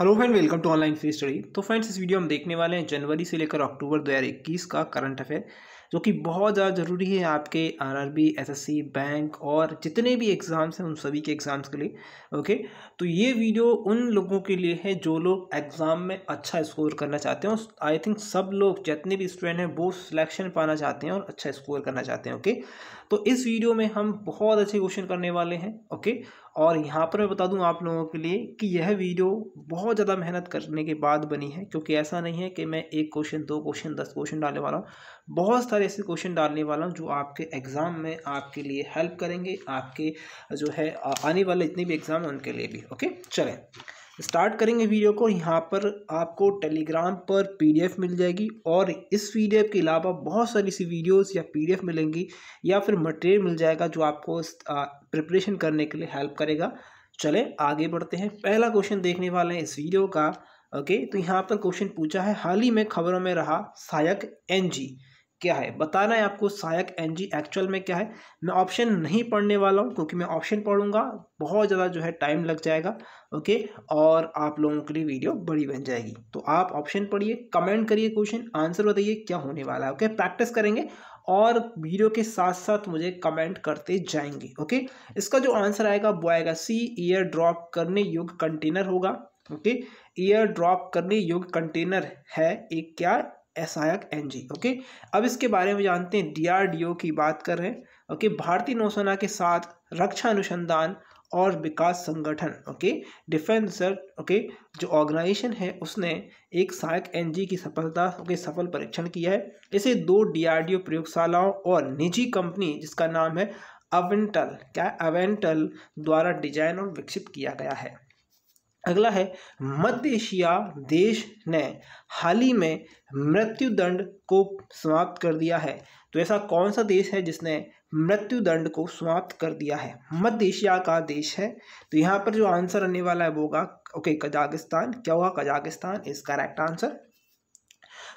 hello friend welcome to online free study तो friends इस video हम देखने वाले हैं जनवरी से लेकर अक्टूबर 2021 का करंट अफेयर जो कि बहुत ज़्यादा ज़रूरी है आपके आरआरबी एसएससी बैंक और जितने भी एग्ज़ाम्स हैं उन सभी के एग्ज़ाम्स के लिए ओके तो ये वीडियो उन लोगों के लिए है जो लोग एग्ज़ाम में अच्छा स्कोर करना चाहते हैं आई थिंक सब लोग जितने भी स्टूडेंट हैं वो सिलेक्शन पाना चाहते हैं और अच्छा स्कोर करना चाहते हैं ओके तो इस वीडियो में हम बहुत अच्छे क्वेश्चन करने वाले हैं ओके और यहाँ पर मैं बता दूँ आप लोगों के लिए कि यह वीडियो बहुत ज़्यादा मेहनत करने के बाद बनी है क्योंकि ऐसा नहीं है कि मैं एक क्वेश्चन दो क्वेश्चन दस क्वेश्चन डालने वाला हूँ बहुत सारे ऐसे क्वेश्चन डालने वाला हूँ जो आपके एग्ज़ाम में आपके लिए हेल्प करेंगे आपके जो है आने वाले जितने भी एग्ज़ाम हैं उनके लिए भी ओके चलें स्टार्ट करेंगे वीडियो को यहाँ पर आपको टेलीग्राम पर पीडीएफ मिल जाएगी और इस पीडीएफ के अलावा बहुत सारी सी वीडियोस या पीडीएफ मिलेंगी या फिर मटेरियल मिल जाएगा जो आपको प्रिपरेशन करने के लिए हेल्प करेगा चले आगे बढ़ते हैं पहला क्वेश्चन देखने वाले हैं इस वीडियो का ओके तो यहाँ पर क्वेश्चन पूछा है हाल ही में खबरों में रहा सहायक एन क्या है बताना है आपको सहायक एनजी एक्चुअल में क्या है मैं ऑप्शन नहीं पढ़ने वाला हूँ क्योंकि मैं ऑप्शन पढ़ूंगा बहुत ज़्यादा जो है टाइम लग जाएगा ओके और आप लोगों के लिए वीडियो बड़ी बन जाएगी तो आप ऑप्शन पढ़िए कमेंट करिए क्वेश्चन आंसर बताइए क्या होने वाला है ओके प्रैक्टिस करेंगे और वीडियो के साथ साथ मुझे कमेंट करते जाएंगे ओके इसका जो आंसर आएगा वो आएगा सी ईयर ड्रॉप करने योग्य कंटेनर होगा ओके ईयर ड्रॉप करने योग्य कंटेनर है एक क्या एसायक एनजी ओके अब इसके बारे में जानते हैं डीआरडीओ की बात कर रहे हैं ओके भारतीय नौसेना के साथ रक्षा अनुसंधान और विकास संगठन ओके डिफेंस रिसर्च ओके जो ऑर्गेनाइजेशन है उसने एक सहायक एनजी की सफलता ओके सफल परीक्षण किया है इसे दो डीआरडीओ प्रयोगशालाओं और निजी कंपनी जिसका नाम है अवेंटल क्या अवेंटल द्वारा डिजाइन और विकसित किया गया है अगला है मध्य एशिया देश ने हाल ही में मृत्युदंड को समाप्त कर दिया है तो ऐसा कौन सा देश है जिसने मृत्युदंड को समाप्त कर दिया है मध्य एशिया का देश है तो यहाँ पर जो आंसर आने वाला है वो होगा ओके कजाकिस्तान क्या होगा कजाकिस्तान इस करेक्ट आंसर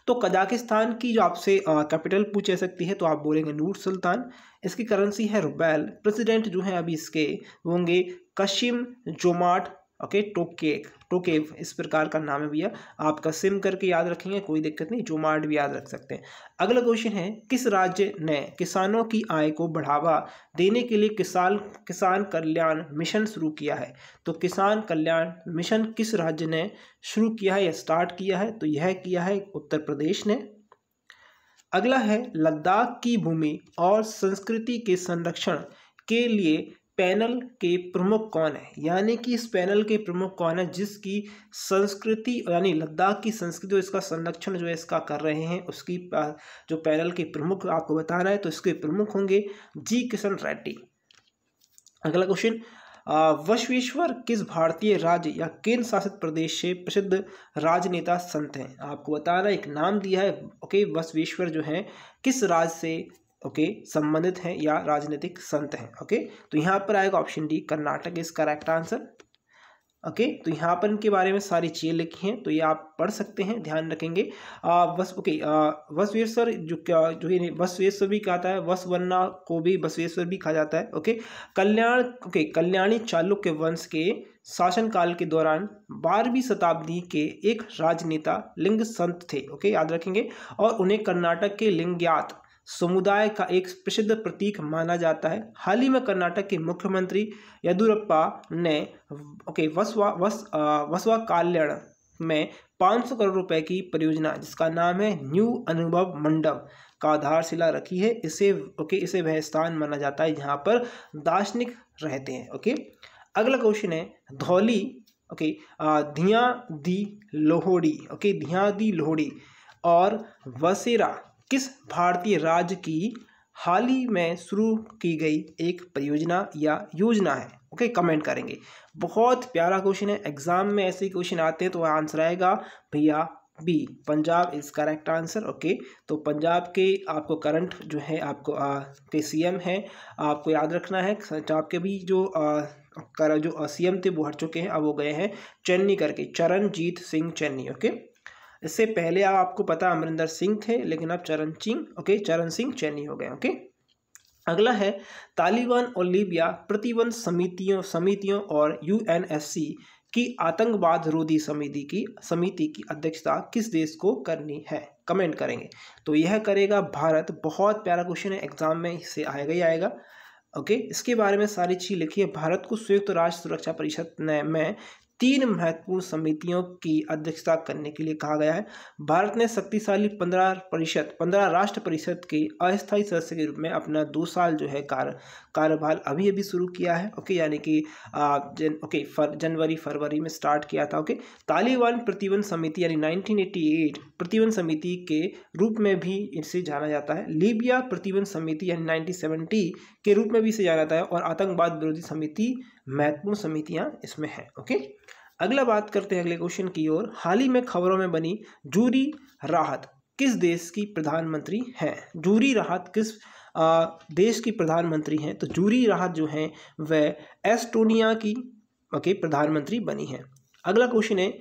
तो कजाकिस्तान की जो आपसे कैपिटल पूछ सकती है तो आप बोलेंगे नूर सुल्तान इसकी करेंसी है रुबैल प्रेसिडेंट जो है अभी इसके होंगे कशिम जोमाट ओके टोकेक टोके इस प्रकार का नाम है भैया आपका सिम करके याद रखेंगे कोई दिक्कत नहीं जो मार्ट भी याद रख सकते हैं अगला क्वेश्चन है किस राज्य ने किसानों की आय को बढ़ावा देने के लिए किसान किसान कल्याण मिशन शुरू किया है तो किसान कल्याण मिशन किस राज्य ने शुरू किया है या स्टार्ट किया है तो यह किया है उत्तर प्रदेश ने अगला है लद्दाख की भूमि और संस्कृति के संरक्षण के लिए पैनल के प्रमुख कौन है यानी कि इस पैनल के प्रमुख कौन है जिसकी संस्कृति यानी लद्दाख की संस्कृति और इसका संरक्षण जो है इसका कर रहे हैं उसकी जो पैनल के प्रमुख आपको बताना है तो इसके प्रमुख होंगे जी किशन रेड्डी अगला क्वेश्चन वश्वेश्वर किस भारतीय राज्य या केंद्र शासित प्रदेश से प्रसिद्ध राजनेता संत हैं आपको बताना एक नाम दिया है ओके वश्वेश्वर जो है किस राज्य से ओके संबंधित हैं या राजनीतिक संत हैं ओके तो यहाँ पर आएगा option D Karnataka is correct answer okay तो यहाँ पर इनके बारे में सारी चीज़ें लिखी हैं तो ये आप पढ़ सकते हैं ध्यान रखेंगे बस ओके वसवेश्वर जो क्या जो ये बसवेश्वर भी कहता है वस वन्ना को भी बसवेश्वर भी कहा जाता है ओके कल्याण ओके कल्याणी चालुक्य वंश के शासनकाल के दौरान बारहवीं शताब्दी के एक राजनेता लिंग संत थे ओके याद रखेंगे और उन्हें कर्नाटक के लिंग्यात समुदाय का एक प्रसिद्ध प्रतीक माना जाता है हाल ही में कर्नाटक के मुख्यमंत्री येदुरप्पा ने ओके वसवा वस वसवा कल्याण में 500 करोड़ रुपए की परियोजना जिसका नाम है न्यू अनुभव मंडप का आधारशिला रखी है इसे ओके इसे वह स्थान माना जाता है जहाँ पर दार्शनिक रहते हैं ओके अगला क्वेश्चन है धौली ओके धिया दी लोहड़ी ओके धिया दी लोहड़ी और वसेरा किस भारतीय राज्य की हाल ही में शुरू की गई एक परियोजना या योजना है ओके okay, कमेंट करेंगे बहुत प्यारा क्वेश्चन है एग्जाम में ऐसे क्वेश्चन आते हैं तो आंसर आएगा भैया B Punjab is correct answer okay तो पंजाब के आपको करंट जो है आपको आ, के सीएम है आपको याद रखना है पंजाब के भी जो आ, कर जो सीएम थे वो हट चुके हैं अब वो गए हैं चेन्नी करके चरणजीत सिंह चेन्नी ओके इससे पहले आपको पता अमरिंदर सिंह थे लेकिन अब चरण सिंह ओके चरण सिंह चैनी हो गए ओके अगला है तालिबान और लीबिया प्रतिबंध समितियों समितियों और यूएनएससी की आतंकवाद रोधी समिति की समिति की अध्यक्षता किस देश को करनी है कमेंट करेंगे तो यह करेगा भारत बहुत प्यारा क्वेश्चन है एग्जाम में इससे आएगा ही आएगा ओके इसके बारे में सारी चीज़ लिखी है भारत को संयुक्त राष्ट्र सुरक्षा परिषद ने में तीन महत्वपूर्ण समितियों की अध्यक्षता करने के लिए कहा गया है भारत ने शक्तिशाली पंद्रह परिषद पंद्रह राष्ट्र परिषद के अस्थायी सदस्य के रूप में अपना दो साल जो है कार्य कारोबार अभी अभी शुरू किया है ओके यानी कि जन ओके फर जनवरी फरवरी में स्टार्ट किया था ओके तालिबान प्रतिबंध समिति यानी 1988 प्रतिबंध समिति के रूप में भी इसे जाना जाता है लीबिया प्रतिबंध समिति यानी नाइनटीन के रूप में भी इसे जाना जाता है और आतंकवाद विरोधी समिति महत्वपूर्ण समितियाँ इसमें हैं ओके अगला बात करते हैं अगले क्वेश्चन की ओर हाल ही में खबरों में बनी जूरी राहत किस देश की प्रधानमंत्री हैं जूरी राहत किस देश की प्रधानमंत्री हैं तो जूरी राहत जो हैं वह एस्टोनिया की ओके प्रधानमंत्री बनी हैं अगला क्वेश्चन है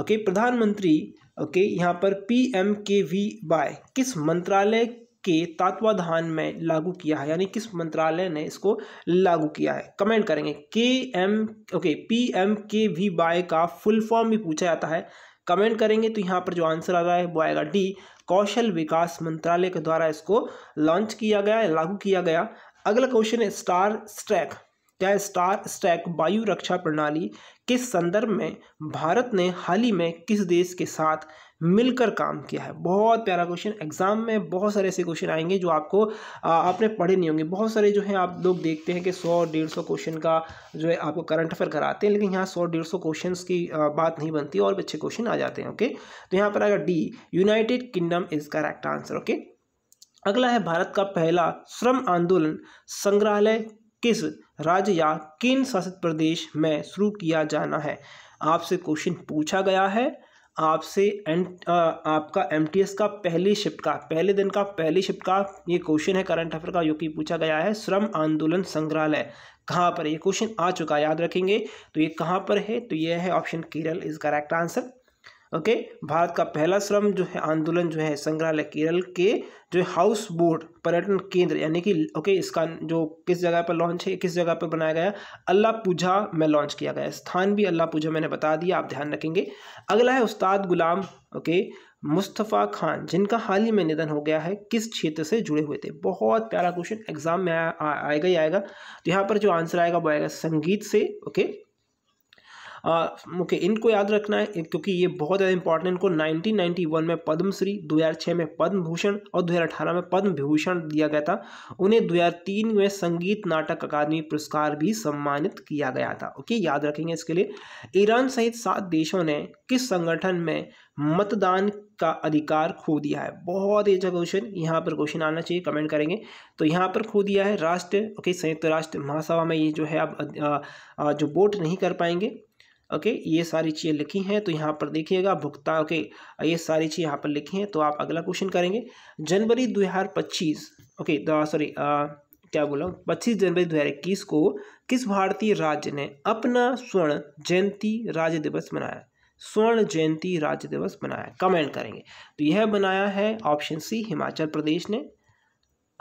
ओके प्रधानमंत्री ओके यहाँ पर P M K V Y किस मंत्रालय के तत्वाधान में लागू किया है यानी किस मंत्रालय ने इसको लागू किया है कमेंट करेंगे के M okay P M K V Y का फुल फॉर्म भी पूछा जाता है कमेंट करेंगे तो यहाँ पर जो आंसर आ रहा है वो आएगा डी कौशल विकास मंत्रालय के द्वारा इसको लॉन्च किया गया लागू किया गया अगला क्वेश्चन है स्टार स्ट्रैक क्या स्टार स्टैक वायु रक्षा प्रणाली के संदर्भ में भारत ने हाल ही में किस देश के साथ मिलकर काम किया है बहुत प्यारा क्वेश्चन एग्जाम में बहुत सारे ऐसे क्वेश्चन आएंगे जो आपको आ, आपने पढ़े नहीं होंगे बहुत सारे जो है आप लोग देखते हैं कि सौ डेढ़ सौ क्वेश्चन का जो है आपको करंट अफेयर कराते हैं लेकिन यहाँ सौ डेढ़ सौ क्वेश्चन की आ, बात नहीं बनती और अच्छे क्वेश्चन आ जाते हैं ओके तो यहाँ पर आएगा D United Kingdom is correct answer okay अगला है भारत का पहला श्रम आंदोलन संग्रहालय किस राज्य या किन शासित प्रदेश में शुरू किया जाना है आपसे क्वेश्चन पूछा गया है आपसे एन आपका एम का पहली शिफ्ट का पहले दिन का पहली शिफ्ट का ये क्वेश्चन है करंट अफेयर का जो कि पूछा गया है श्रम आंदोलन संग्रहालय कहाँ पर ये क्वेश्चन आ चुका है याद रखेंगे तो ये कहाँ पर है तो ये है option Kerala is correct answer okay Bharat का पहला श्रम जो है आंदोलन जो है संग्रहालय केरल के जो हाउस बोट पर्यटन केंद्र यानी कि ओके इसका जो किस जगह पर लॉन्च है किस जगह पर बनाया गया अल्लाह पूजा में लॉन्च किया गया स्थान भी अल्लाह पूजा मैंने बता दिया आप ध्यान रखेंगे अगला है उस्ताद गुलाम ओके मुस्तफ़ा खान जिनका हाल ही में निधन हो गया है किस क्षेत्र से जुड़े हुए थे बहुत प्यारा क्वेश्चन एग्जाम में आएगा ही आएगा तो यहाँ पर जो आंसर आएगा वो आएगा संगीत से ओके ओके इनको याद रखना है क्योंकि ये बहुत ज़्यादा इंपॉर्टेंट इनको 1991 में पद्मश्री 2006 में पद्म भूषण और 2018 में पद्म विभूषण दिया गया था उन्हें 2003 में संगीत नाटक अकादमी पुरस्कार भी सम्मानित किया गया था ओके याद रखेंगे इसके लिए ईरान सहित सात देशों ने किस संगठन में मतदान का अधिकार खो दिया है बहुत ही अच्छा क्वेश्चन यहाँ पर क्वेश्चन आना चाहिए कमेंट करेंगे तो यहाँ पर खो दिया है राष्ट्र ओके संयुक्त राष्ट्र महासभा में ये जो है अब जो वोट नहीं कर पाएंगे ओके ये सारी चीज़ें लिखी हैं तो यहाँ पर देखिएगा भुगता ओके ये सारी चीज़ यहाँ पर लिखी हैं तो आप अगला क्वेश्चन करेंगे जनवरी दो हज़ार पच्चीस ओके सॉरी क्या बोला पच्चीस जनवरी दो हज़ार इक्कीस को किस भारतीय राज्य ने अपना स्वर्ण जयंती राज्य दिवस मनाया स्वर्ण जयंती राज्य दिवस मनाया कमेंट करेंगे तो यह बनाया है ऑप्शन सी हिमाचल प्रदेश ने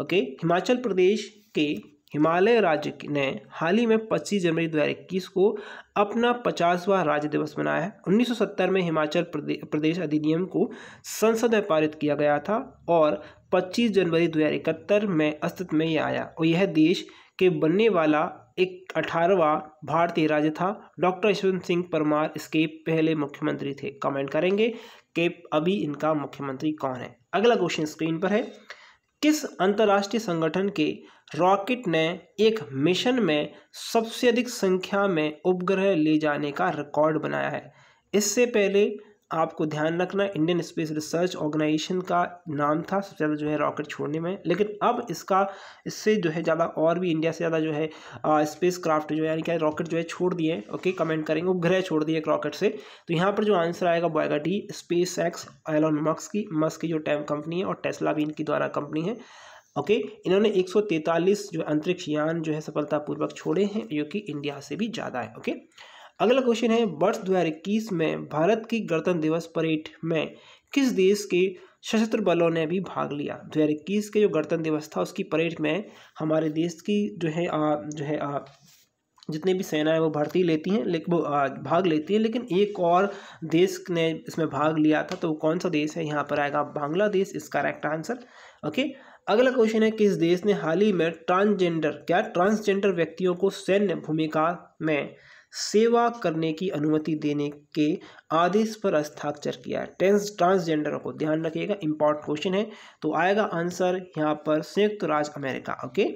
ओके हिमाचल प्रदेश के हिमालय राज्य ने हाल ही में 25 जनवरी 2021 को अपना 50वां राज्य दिवस मनाया है 1970 में हिमाचल प्रदेश अधिनियम को संसद में पारित किया गया था और 25 जनवरी 2071 में अस्तित्व में यह आया और यह देश के बनने वाला एक अठारहवा भारतीय राज्य था डॉक्टर यशवंत सिंह परमार इसके पहले मुख्यमंत्री थे कमेंट करेंगे कि अभी इनका मुख्यमंत्री कौन है अगला क्वेश्चन स्क्रीन पर है किस अंतर्राष्ट्रीय संगठन के रॉकेट ने एक मिशन में सबसे अधिक संख्या में उपग्रह ले जाने का रिकॉर्ड बनाया है इससे पहले आपको ध्यान रखना इंडियन स्पेस रिसर्च ऑर्गेनाइजेशन का नाम था सबसे ज़्यादा जो है रॉकेट छोड़ने में लेकिन अब इसका इससे जो है ज़्यादा और भी इंडिया से ज़्यादा जो है स्पेस क्राफ्ट जो है यानी क्या रॉकेट जो है छोड़ दिए ओके कमेंट करेंगे उपग्रह छोड़ दिए एक रॉकेट से तो यहाँ पर जो आंसर आएगा वो आएगा डी स्पेस एक्स एलोन मक्स की मस्क की जो टैम कंपनी है और टेस्ला भी इनकी द्वारा कंपनी है ओके इन्होंने 143 जो अंतरिक्ष यान जो है सफलतापूर्वक छोड़े हैं जो कि इंडिया से भी ज़्यादा है ओके अगला क्वेश्चन है वर्ष दो में भारत की गणतंत्र दिवस परेड में किस देश के सशस्त्र बलों ने भी भाग लिया दो हज़ार इक्कीस के जो गणतंत्र दिवस था उसकी परेड में हमारे देश की जो है आ, जो है आ, जितने भी सेना है वो भर्ती लेती हैं लेकिन वो भाग लेती हैं लेकिन एक और देश ने इसमें भाग लिया था तो वो कौन सा देश है यहाँ पर आएगा बांग्लादेश इसका करेक्ट आंसर ओके अगला क्वेश्चन है किस देश ने हाल ही में ट्रांसजेंडर क्या ट्रांसजेंडर व्यक्तियों को सैन्य भूमिका में सेवा करने की अनुमति देने के आदेश पर हस्ताक्षर किया है टेंस ट्रांसजेंडर को ध्यान रखिएगा इंपॉर्टेंट क्वेश्चन है तो आएगा आंसर यहाँ पर संयुक्त राज्य अमेरिका ओके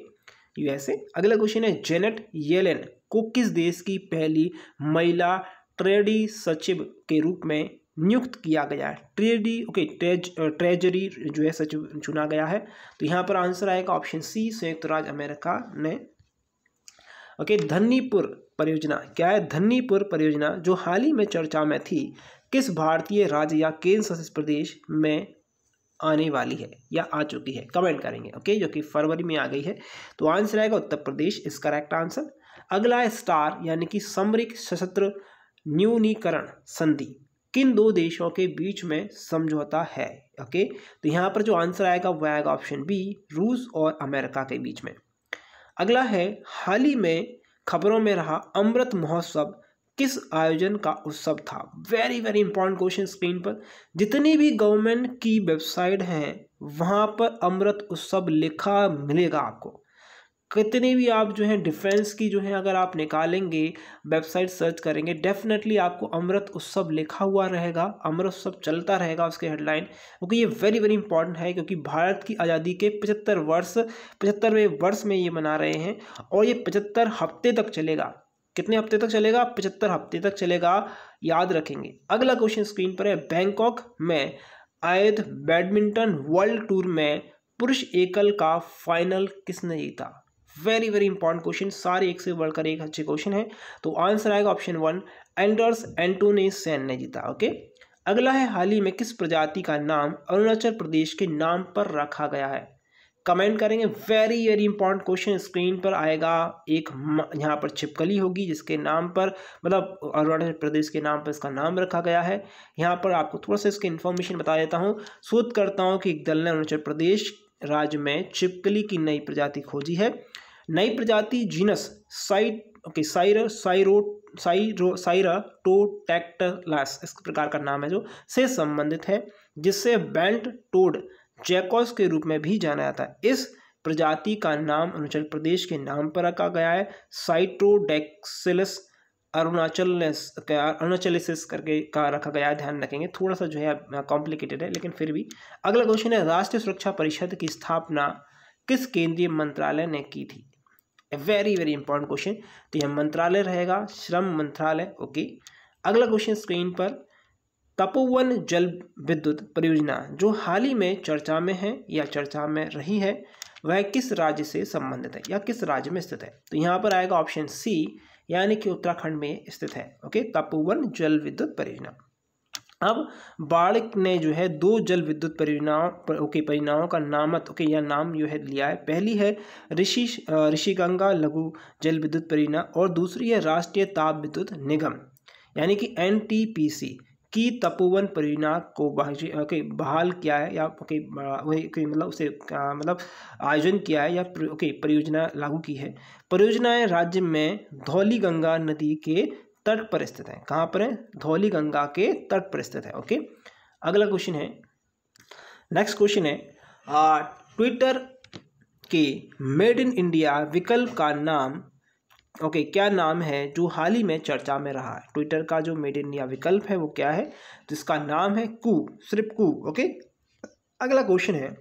यूएसए अगला क्वेश्चन है जेनेट येलेन को किस देश की पहली महिला ट्रेडी सचिव के रूप में नियुक्त किया गया है ट्रेडी ओके ट्रेज ट्रेजरी जो है सचिव चुना गया है तो यहाँ पर आंसर आएगा ऑप्शन सी संयुक्त राज्य अमेरिका ने ओके धनीपुर परियोजना क्या है धनीपुर परियोजना जो हाल ही में चर्चा में थी किस भारतीय राज्य या केंद्र शासित प्रदेश में आने वाली है या आ चुकी है कमेंट करेंगे ओके जो कि फरवरी में आ गई है तो आंसर आएगा उत्तर प्रदेश इस करेक्ट आंसर अगला है स्टार यानी कि समरिक सशस्त्र न्यूनीकरण संधि किन दो देशों के बीच में समझौता है ओके तो यहाँ पर जो आंसर आएगा वह आएगा ऑप्शन बी रूस और अमेरिका के बीच में अगला है हाल ही में खबरों में रहा अमृत महोत्सव किस आयोजन का उत्सव था very very important question screen पर जितनी भी गवर्नमेंट की वेबसाइट हैं वहाँ पर अमृत उत्सव लिखा मिलेगा आपको कितने भी आप जो है डिफेंस की जो है अगर आप निकालेंगे वेबसाइट सर्च करेंगे डेफिनेटली आपको अमृत उत्सव लिखा हुआ रहेगा अमृत उत्सव चलता रहेगा उसके हेडलाइन क्योंकि ये वेरी वेरी इंपॉर्टेंट है क्योंकि भारत की आज़ादी के पचहत्तर वर्ष पचहत्तरवें वर्ष में ये मना रहे हैं और ये पचहत्तर हफ्ते तक चलेगा कितने हफ्ते तक चलेगा पचहत्तर हफ्ते तक चलेगा याद रखेंगे अगला क्वेश्चन स्क्रीन पर है बैंकॉक में आयद बैडमिंटन वर्ल्ड टूर में पुरुष एकल का फाइनल किसने जीता वेरी वेरी इंपॉर्टेंट क्वेश्चन सारे एक से बढ़कर एक अच्छे क्वेश्चन है तो आंसर आएगा option one Anders Antonsen ने जीता ओके अगला है हाल ही में किस प्रजाति का नाम अरुणाचल प्रदेश के नाम पर रखा गया है कमेंट करेंगे very very important question screen पर आएगा एक यहाँ पर छिपकली होगी जिसके नाम पर मतलब अरुणाचल प्रदेश के नाम पर इसका नाम रखा गया है यहाँ पर आपको थोड़ा सा इसकी इन्फॉर्मेशन बता देता हूँ शोध हूँ कि एक दल ने अरुणाचल प्रदेश राज्य में छिपकली की नई प्रजाति खोजी है नई प्रजाति जीनस साइड ओके साइर साइरो साइरो साइरा टोटैक्टलास इस प्रकार का नाम है जो से संबंधित है जिससे बेल्ट टोड जैकोस के रूप में भी जाना जाता है इस प्रजाति का नाम अरुणाचल प्रदेश के नाम पर रखा गया है साइटोडेक्सिलस अरुणाचल अरुणाचलिस करके का रखा गया है ध्यान रखेंगे थोड़ा सा जो है कॉम्प्लिकेटेड है लेकिन फिर भी अगला क्वेश्चन है राष्ट्रीय सुरक्षा परिषद की स्थापना किस केंद्रीय मंत्रालय ने की थी a very very important question तो यह मंत्रालय रहेगा श्रम मंत्रालय ओके अगला क्वेश्चन स्क्रीन पर तपोवन जल विद्युत परियोजना जो हाल ही में चर्चा में है या चर्चा में रही है वह किस राज्य से संबंधित है या किस राज्य में स्थित है तो यहाँ पर आएगा ऑप्शन सी यानी कि उत्तराखंड में स्थित है ओके तपोवन जल विद्युत परियोजना अब बाढ़ ने जो है दो जल विद्युत परियोजनाओं पर, ओके परियोजनाओं का नामत ओके या नाम जो है लिया है पहली है ऋषि ऋषि गंगा लघु जल विद्युत परियोजना और दूसरी है राष्ट्रीय ताप विद्युत निगम यानी कि एन की तपोवन परियोजना को ओके बहाल किया है या ओके वही मतलब उसे मतलब आयोजन किया है या ओके परियोजना लागू की है परियोजनाएं राज्य में धौली गंगा नदी के तट पर स्थित है कहाँ पर है धौली गंगा के तट पर स्थित है ओके अगला क्वेश्चन है नेक्स्ट क्वेश्चन है ट्विटर के मेड इन इंडिया विकल्प का नाम ओके okay, क्या नाम है जो हाल ही में चर्चा में रहा है ट्विटर का जो मेड इन इंडिया विकल्प है वो क्या है तो इसका नाम है कू सिर्फ कू ओके अगला क्वेश्चन है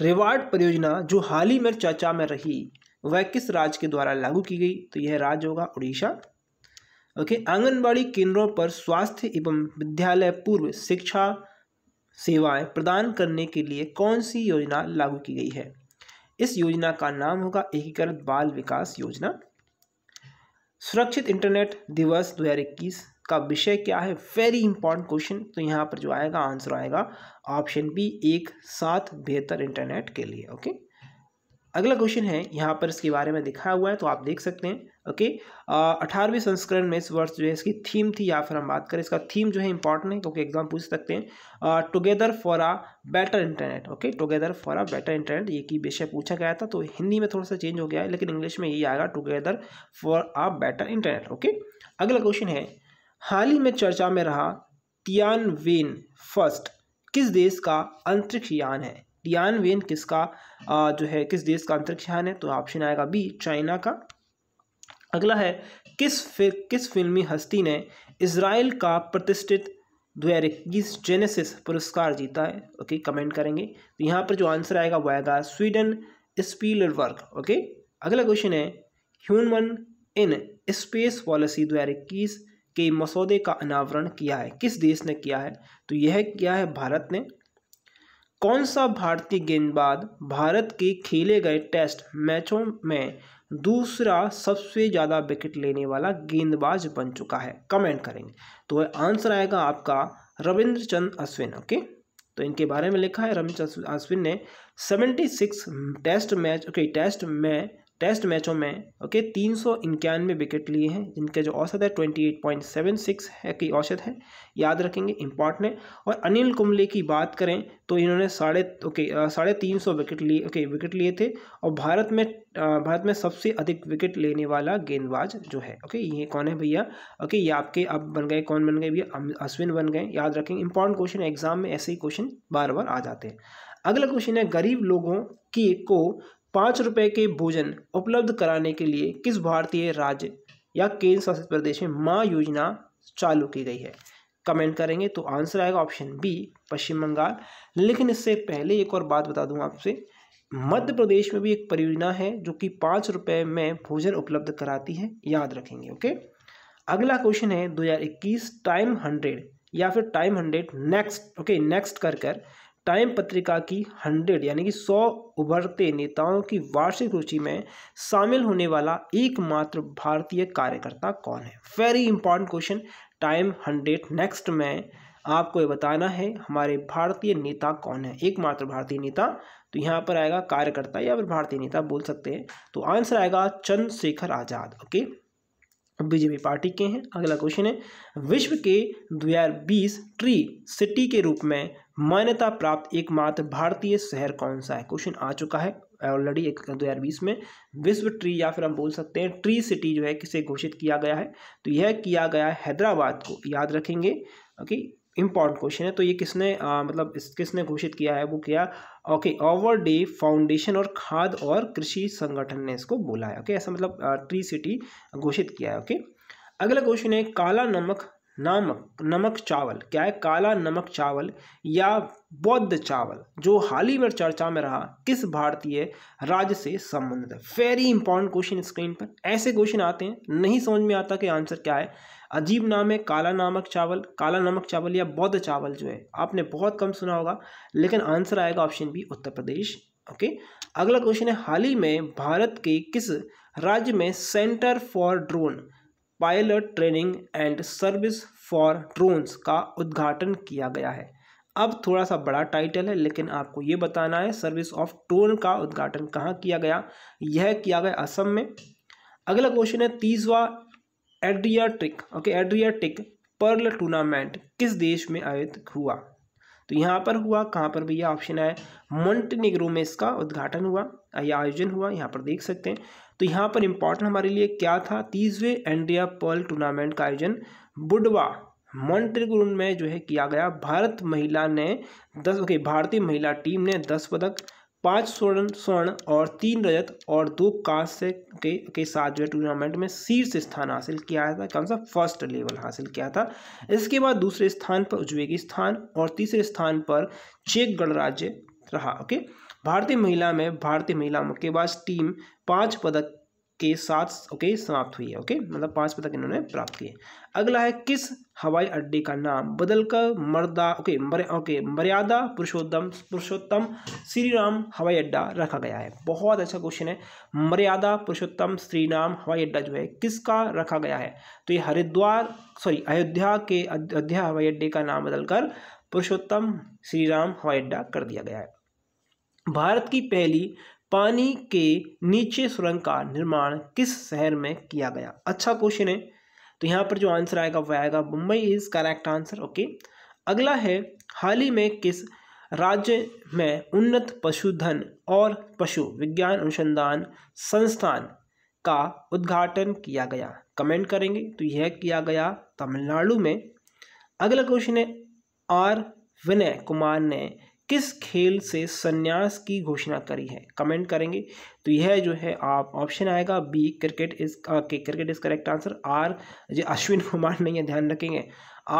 रिवार्ड परियोजना जो हाल ही में चर्चा में रही वह किस राज्य के द्वारा लागू की गई तो यह राज्य होगा उड़ीसा ओके आंगनबाड़ी केंद्रों पर स्वास्थ्य एवं विद्यालय पूर्व शिक्षा सेवाएं प्रदान करने के लिए कौन सी योजना लागू की गई है इस योजना का नाम होगा एकीकृत बाल विकास योजना सुरक्षित इंटरनेट दिवस 2021 का विषय क्या है वेरी इंपॉर्टेंट क्वेश्चन तो यहाँ पर जो आएगा आंसर आएगा ऑप्शन बी एक साथ बेहतर इंटरनेट के लिए ओके अगला क्वेश्चन है यहाँ पर इसके बारे में दिखाया हुआ है तो आप देख सकते हैं ओके अठारहवीं संस्करण में इस वर्ष जो है इसकी थीम थी या फिर हम बात करें इसका थीम जो है इंपॉर्टेंट है क्योंकि एग्जाम पूछ सकते हैं together for a better internet okay together for a better internet ये की विषय पूछा गया था तो हिंदी में थोड़ा सा चेंज हो गया है लेकिन इंग्लिश में यही आएगा together for a better internet okay अगला क्वेश्चन है हाल ही में चर्चा में रहा वेन फर्स्ट किस देश का अंतरिक्ष यान है वेन किसका जो है किस देश का अंतरिक्ष यान है तो ऑप्शन आएगा बी चाइना का अगला है किस फि, किस फिल्मी हस्ती ने इसराइल का प्रतिष्ठित द्वैरिकीस जेनेसिस पुरस्कार जीता है ओके कमेंट करेंगे तो यहाँ पर जो आंसर आएगा वह आएगा स्वीडन स्पीलर वर्क ओके अगला क्वेश्चन है ह्यूमन इन स्पेस पॉलिसी द्वैरिकीस के मसौदे का अनावरण किया है किस देश ने किया है तो यह किया है भारत ने कौन सा भारतीय गेंदबाज भारत के खेले गए टेस्ट मैचों में दूसरा सबसे ज़्यादा विकेट लेने वाला गेंदबाज बन चुका है कमेंट करेंगे तो आंसर आएगा आपका रविंद्र चंद अश्विन ओके तो इनके बारे में लिखा है रविंद्र अश्विन ने 76 टेस्ट मैच ओके टेस्ट में टेस्ट मैचों में ओके तीन सौ इक्यानवे विकेट लिए हैं जिनका जो औसत है twenty eight point seven six है की औसत है याद रखेंगे इम्पॉर्टेंट है और अनिल कुंबले की बात करें तो इन्होंने साढ़े ओके साढ़े तीन सौ विकेट लिए ओके विकेट लिए थे और भारत में भारत में सबसे अधिक विकेट लेने वाला गेंदबाज जो है ओके ये कौन है भैया ओके ये आपके अब बन गए कौन बन गए भैया अश्विन बन गए याद रखेंगे इंपॉर्टेंट क्वेश्चन एग्जाम में ऐसे ही क्वेश्चन बार बार आ जाते हैं अगला क्वेश्चन है गरीब लोगों की को पाँच रुपये के भोजन उपलब्ध कराने के लिए किस भारतीय राज्य या केंद्र शासित प्रदेश में माँ योजना चालू की गई है कमेंट करेंगे तो आंसर आएगा ऑप्शन बी पश्चिम बंगाल लेकिन इससे पहले एक और बात बता दूँ आपसे मध्य प्रदेश में भी एक परियोजना है जो कि पाँच रुपये में भोजन उपलब्ध कराती है याद रखेंगे ओके अगला क्वेश्चन है 2021 टाइम हंड्रेड या फिर time hundred next okay next कर कर टाइम पत्रिका की हंड्रेड यानी कि सौ उभरते नेताओं की वार्षिक सूची में शामिल होने वाला एकमात्र भारतीय कार्यकर्ता कौन है very important question time hundred next में आपको ये बताना है हमारे भारतीय नेता कौन है एकमात्र भारतीय नेता तो यहाँ पर आएगा कार्यकर्ता या फिर भारतीय नेता बोल सकते हैं तो आंसर आएगा Chandrashekhar Azad okay BJP party के हैं अगला क्वेश्चन है विश्व के दो ट्री सिटी के रूप में मान्यता प्राप्त एकमात्र भारतीय शहर कौन सा है क्वेश्चन आ चुका है ऑलरेडी एक दो हज़ार बीस में विश्व ट्री या फिर हम बोल सकते हैं ट्री सिटी जो है किसे घोषित किया गया है तो यह किया गया है हैदराबाद को याद रखेंगे ओके इम्पॉर्टेंट क्वेश्चन है तो ये किसने आ, मतलब इस, किसने घोषित किया है वो किया ओके ओवर डे फाउंडेशन और खाद और कृषि संगठन ने इसको बोला है ओके ऐसा मतलब आ, ट्री सिटी घोषित किया है ओके अगला क्वेश्चन है काला नमक नामक नमक चावल क्या है काला नमक चावल या बौद्ध चावल जो हाल ही में चर्चा में रहा किस भारतीय राज्य से संबंधित है वेरी इंपॉर्टेंट क्वेश्चन स्क्रीन पर ऐसे क्वेश्चन आते हैं नहीं समझ में आता कि आंसर क्या है अजीब नाम है काला नामक चावल काला नमक चावल या बौद्ध चावल जो है आपने बहुत कम सुना होगा लेकिन आंसर आएगा option B Uttar Pradesh okay अगला क्वेश्चन है हाल ही में भारत के किस राज्य में centre for drone pilot training and service for drones का उद्घाटन किया गया है अब थोड़ा सा बड़ा टाइटल है लेकिन आपको ये बताना है सर्विस ऑफ ड्रोन का उद्घाटन कहाँ किया गया यह किया गया असम में अगला क्वेश्चन है तीसवा Adriatic okay Adriatic pearl tournament किस देश में आयोजित हुआ तो यहाँ पर हुआ कहाँ पर भैया ऑप्शन है मोन्टेनिग्रो में इसका उद्घाटन हुआ या आयोजन हुआ यहाँ पर देख सकते हैं तो यहाँ पर इम्पॉर्टेंट हमारे लिए क्या था तीसवें एंड्रिया पर्ल टूर्नामेंट का आयोजन बुडवा मॉन्ट्रिगुरुन में जो है किया गया भारत महिला ने दस ओके भारतीय महिला टीम ने दस पदक पाँच स्वर्ण स्वर्ण और तीन रजत और दो कांस्य के के साथ जो है टूर्नामेंट में शीर्ष स्थान हासिल किया था कौन सा फर्स्ट लेवल हासिल किया था इसके बाद दूसरे स्थान पर उज्बेकिस्तान और तीसरे स्थान पर चेक गणराज्य रहा ओके भारतीय महिला में भारतीय महिला मुक्केबाज टीम पाँच पदक के साथ ओके समाप्त हुई है ओके मतलब पाँच पदक इन्होंने प्राप्त किए अगला है किस हवाई अड्डे का नाम बदलकर मर्दा ओके मर, ओके मर्यादा पुरुषोत्तम पुरुषोत्तम श्री राम हवाई अड्डा रखा गया है बहुत अच्छा क्वेश्चन है मर्यादा पुरुषोत्तम श्री राम हवाई अड्डा जो है किसका रखा गया है तो ये हरिद्वार सॉरी अयोध्या के अयोध्या हवाई अड्डे का नाम बदलकर पुरुषोत्तम श्री राम हवाई अड्डा कर दिया गया है भारत की पहली पानी के नीचे सुरंग का निर्माण किस शहर में किया गया अच्छा क्वेश्चन है तो यहाँ पर जो आंसर आएगा वह आएगा Mumbai is correct answer okay अगला है हाल ही में किस राज्य में उन्नत पशुधन और पशु विज्ञान अनुसंधान संस्थान का उद्घाटन किया गया कमेंट करेंगे तो यह किया गया तमिलनाडु में अगला क्वेश्चन है आर विनय कुमार ने किस खेल से संन्यास की घोषणा करी है कमेंट करेंगे तो यह जो है आप ऑप्शन आएगा बी क्रिकेट इज के cricket is correct answer R जो अश्विन कुमार नहीं है ध्यान रखेंगे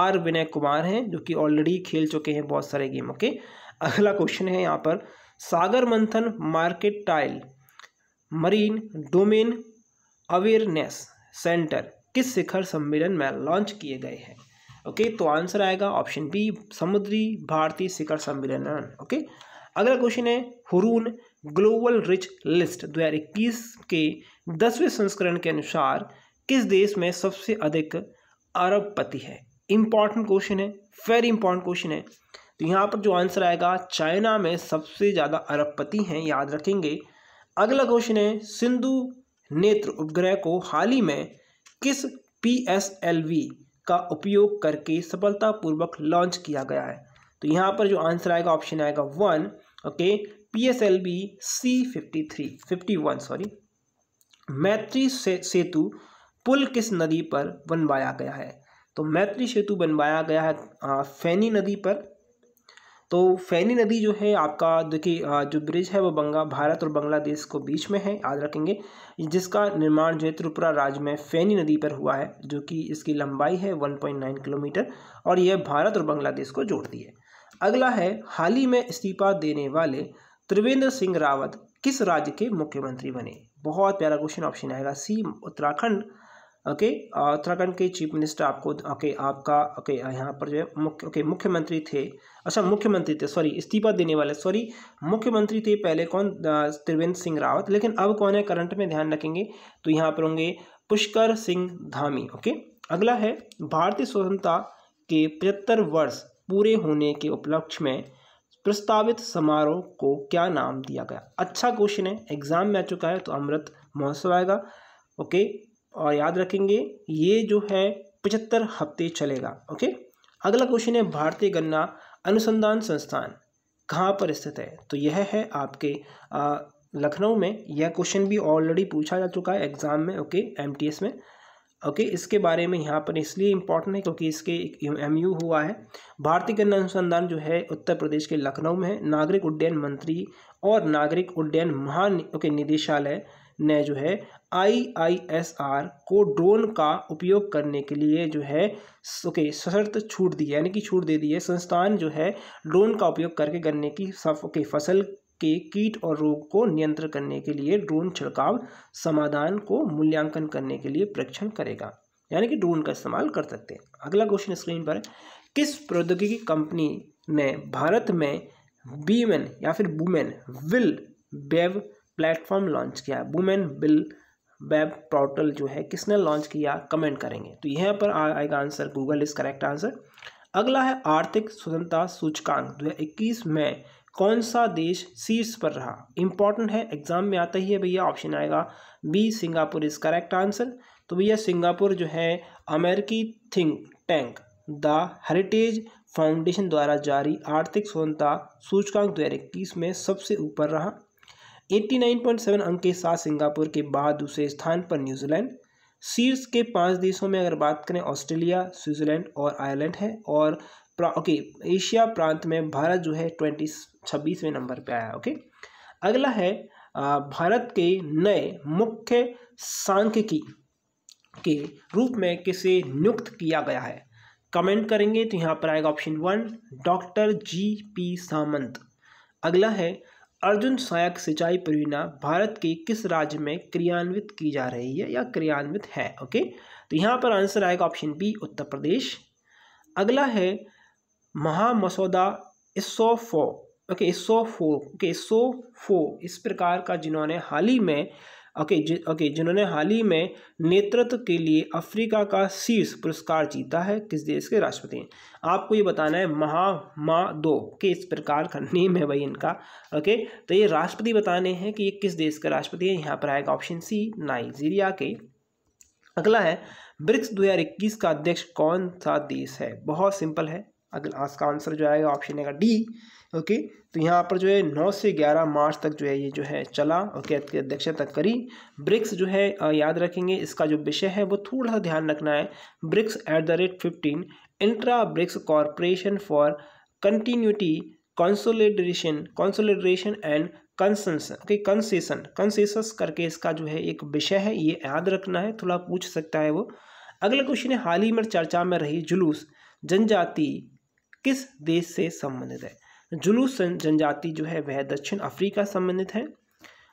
आर विनय कुमार हैं जो कि ऑलरेडी खेल चुके हैं बहुत सारे गेम ओके अगला क्वेश्चन है यहाँ पर Sagar Manthan mercantile marine domain awareness centre किस शिखर सम्मेलन में लॉन्च किए गए हैं ओके तो आंसर आएगा ऑप्शन बी समुद्री भारतीय शिखर सम्मेलन ओके अगला क्वेश्चन है हुरून ग्लोबल रिच लिस्ट दो हज़ार इक्कीस के दसवें संस्करण के अनुसार किस देश में सबसे अधिक अरबपति है इम्पॉर्टेंट क्वेश्चन है वेरी इंपॉर्टेंट क्वेश्चन है तो यहाँ पर जो आंसर आएगा चाइना में सबसे ज़्यादा अरबपति हैं याद रखेंगे अगला क्वेश्चन है सिंधु नेत्र उपग्रह को हाल ही में किस पी एस एल वी का उपयोग करके सफलतापूर्वक लॉन्च किया गया है तो यहाँ पर जो आंसर आएगा ऑप्शन आएगा one okay P S L V C fifty three fifty one sorry Maitri से, सेतु पुल किस नदी पर बनवाया गया है तो मैत्री सेतु बनवाया गया है आ, फैनी नदी पर तो फैनी नदी जो है आपका देखिए जो ब्रिज है वो बंगा भारत और बांग्लादेश को बीच में है याद रखेंगे जिसका निर्माण जो है त्रिपुरा राज्य में फैनी नदी पर हुआ है जो कि इसकी लंबाई है 1.9 किलोमीटर और यह भारत और बांग्लादेश को जोड़ती है अगला है हाल ही में इस्तीफा देने वाले त्रिवेंद्र सिंह रावत किस राज्य के मुख्यमंत्री बने बहुत प्यारा क्वेश्चन ऑप्शन आएगा सी उत्तराखंड ओके उत्तराखंड के चीफ मिनिस्टर आपको ओके आपका ओके यहाँ पर जो है मुख्य ओके मुख्यमंत्री थे अच्छा मुख्यमंत्री थे सॉरी इस्तीफा देने वाले सॉरी मुख्यमंत्री थे पहले कौन त्रिवेंद्र सिंह रावत लेकिन अब कौन है करंट में ध्यान रखेंगे तो यहाँ पर होंगे पुष्कर सिंह धामी ओके अगला है भारतीय स्वतंत्रता के पचहत्तर वर्ष पूरे होने के उपलक्ष्य में प्रस्तावित समारोह को क्या नाम दिया गया अच्छा क्वेश्चन है एग्जाम में आ चुका है तो अमृत महोत्सव आएगा ओके और याद रखेंगे ये जो है पचहत्तर हफ्ते चलेगा ओके अगला क्वेश्चन है भारतीय गन्ना अनुसंधान संस्थान कहाँ पर स्थित है तो यह है आपके लखनऊ में यह क्वेश्चन भी ऑलरेडी पूछा जा चुका है एग्ज़ाम में ओके एमटीएस में ओके इसके बारे में यहाँ पर इसलिए इम्पॉर्टेंट है क्योंकि इसके एम यू हुआ है भारतीय गन्ना अनुसंधान जो है उत्तर प्रदेश के लखनऊ में है नागरिक उड्डयन मंत्री और नागरिक उड्डयन महान ओके निदेशालय ने जो है आईआईएसआर को ड्रोन का उपयोग करने के लिए जो है ओके सशर्त छूट दी यानी कि छूट दे दी है संस्थान जो है ड्रोन का उपयोग करके गन्ने की ओके फसल के कीट और रोग को नियंत्रण करने के लिए ड्रोन छिड़काव समाधान को मूल्यांकन करने के लिए परीक्षण करेगा यानी कि ड्रोन का इस्तेमाल कर सकते हैं अगला क्वेश्चन स्क्रीन पर किस प्रौद्योगिकी कंपनी ने भारत में बीमेन या फिर women will web platform launch किया है वुमेन बिल वेब पोर्टल जो है किसने लॉन्च किया कमेंट करेंगे तो यहाँ पर आएगा answer Google is correct answer अगला है आर्थिक स्वतंत्रता सूचकांक दो हज़ार इक्कीस में कौन सा देश शीर्ष पर रहा इंपॉर्टेंट है एग्जाम में आता ही है भैया ऑप्शन आएगा B Singapore is correct answer तो भैया सिंगापुर जो है अमेरिकी think tank the Heritage Foundation द्वारा जारी आर्थिक स्वतंत्रता सूचकांक दो में सबसे ऊपर रहा 89.7 अंक के साथ सिंगापुर के बाद दूसरे स्थान पर न्यूजीलैंड शीर्ष के पांच देशों में अगर बात करें ऑस्ट्रेलिया स्विट्जरलैंड और आयरलैंड है और ओके एशिया प्रांत में भारत जो है ट्वेंटी छब्बीसवें नंबर पे आया ओके अगला है भारत के नए मुख्य सांख्यिकी के रूप में किसे नियुक्त किया गया है कमेंट करेंगे तो यहाँ पर आएगा option one doctor G P Samant अगला है अर्जुन सहायक सिंचाई परियोजना भारत के किस राज्य में क्रियान्वित की जा रही है या क्रियान्वित है ओके तो यहाँ पर आंसर आएगा ऑप्शन बी उत्तर प्रदेश अगला है महामसौदा इसो फो ओके इसो फो ओके इसो फो इस प्रकार का जिन्होंने हाल ही में ओके जि, ओके जिन्होंने हाल ही में नेतृत्व के लिए अफ्रीका का शीर्ष पुरस्कार जीता है किस देश के राष्ट्रपति हैं आपको ये बताना है महामा दो के इस प्रकार का नेम है भाई इनका ओके तो ये राष्ट्रपति बताने हैं कि ये किस देश का राष्ट्रपति है यहाँ पर आएगा ऑप्शन सी नाइजीरिया के अगला है ब्रिक्स दो का अध्यक्ष कौन सा देश है बहुत सिंपल है अगला आज का आंसर जो आएगा ऑप्शन है डी ओके तो यहाँ पर जो है नौ से ग्यारह मार्च तक जो है ये जो है चला और कैद की अध्यक्षता करी ब्रिक्स जो है याद रखेंगे इसका जो विषय है वो थोड़ा सा ध्यान रखना है BRICS at the rate fifteen intra BRICS corporation for continuity consolidation consolidation and consensus okay concession consensus करके इसका जो है एक विषय है ये याद रखना है थोड़ा पूछ सकता है वो अगला क्वेश्चन है हाल ही में चर्चा में रही जुलूस जनजाति किस देश से संबंधित है जुलूस जनजाति जो है वह दक्षिण अफ्रीका संबंधित है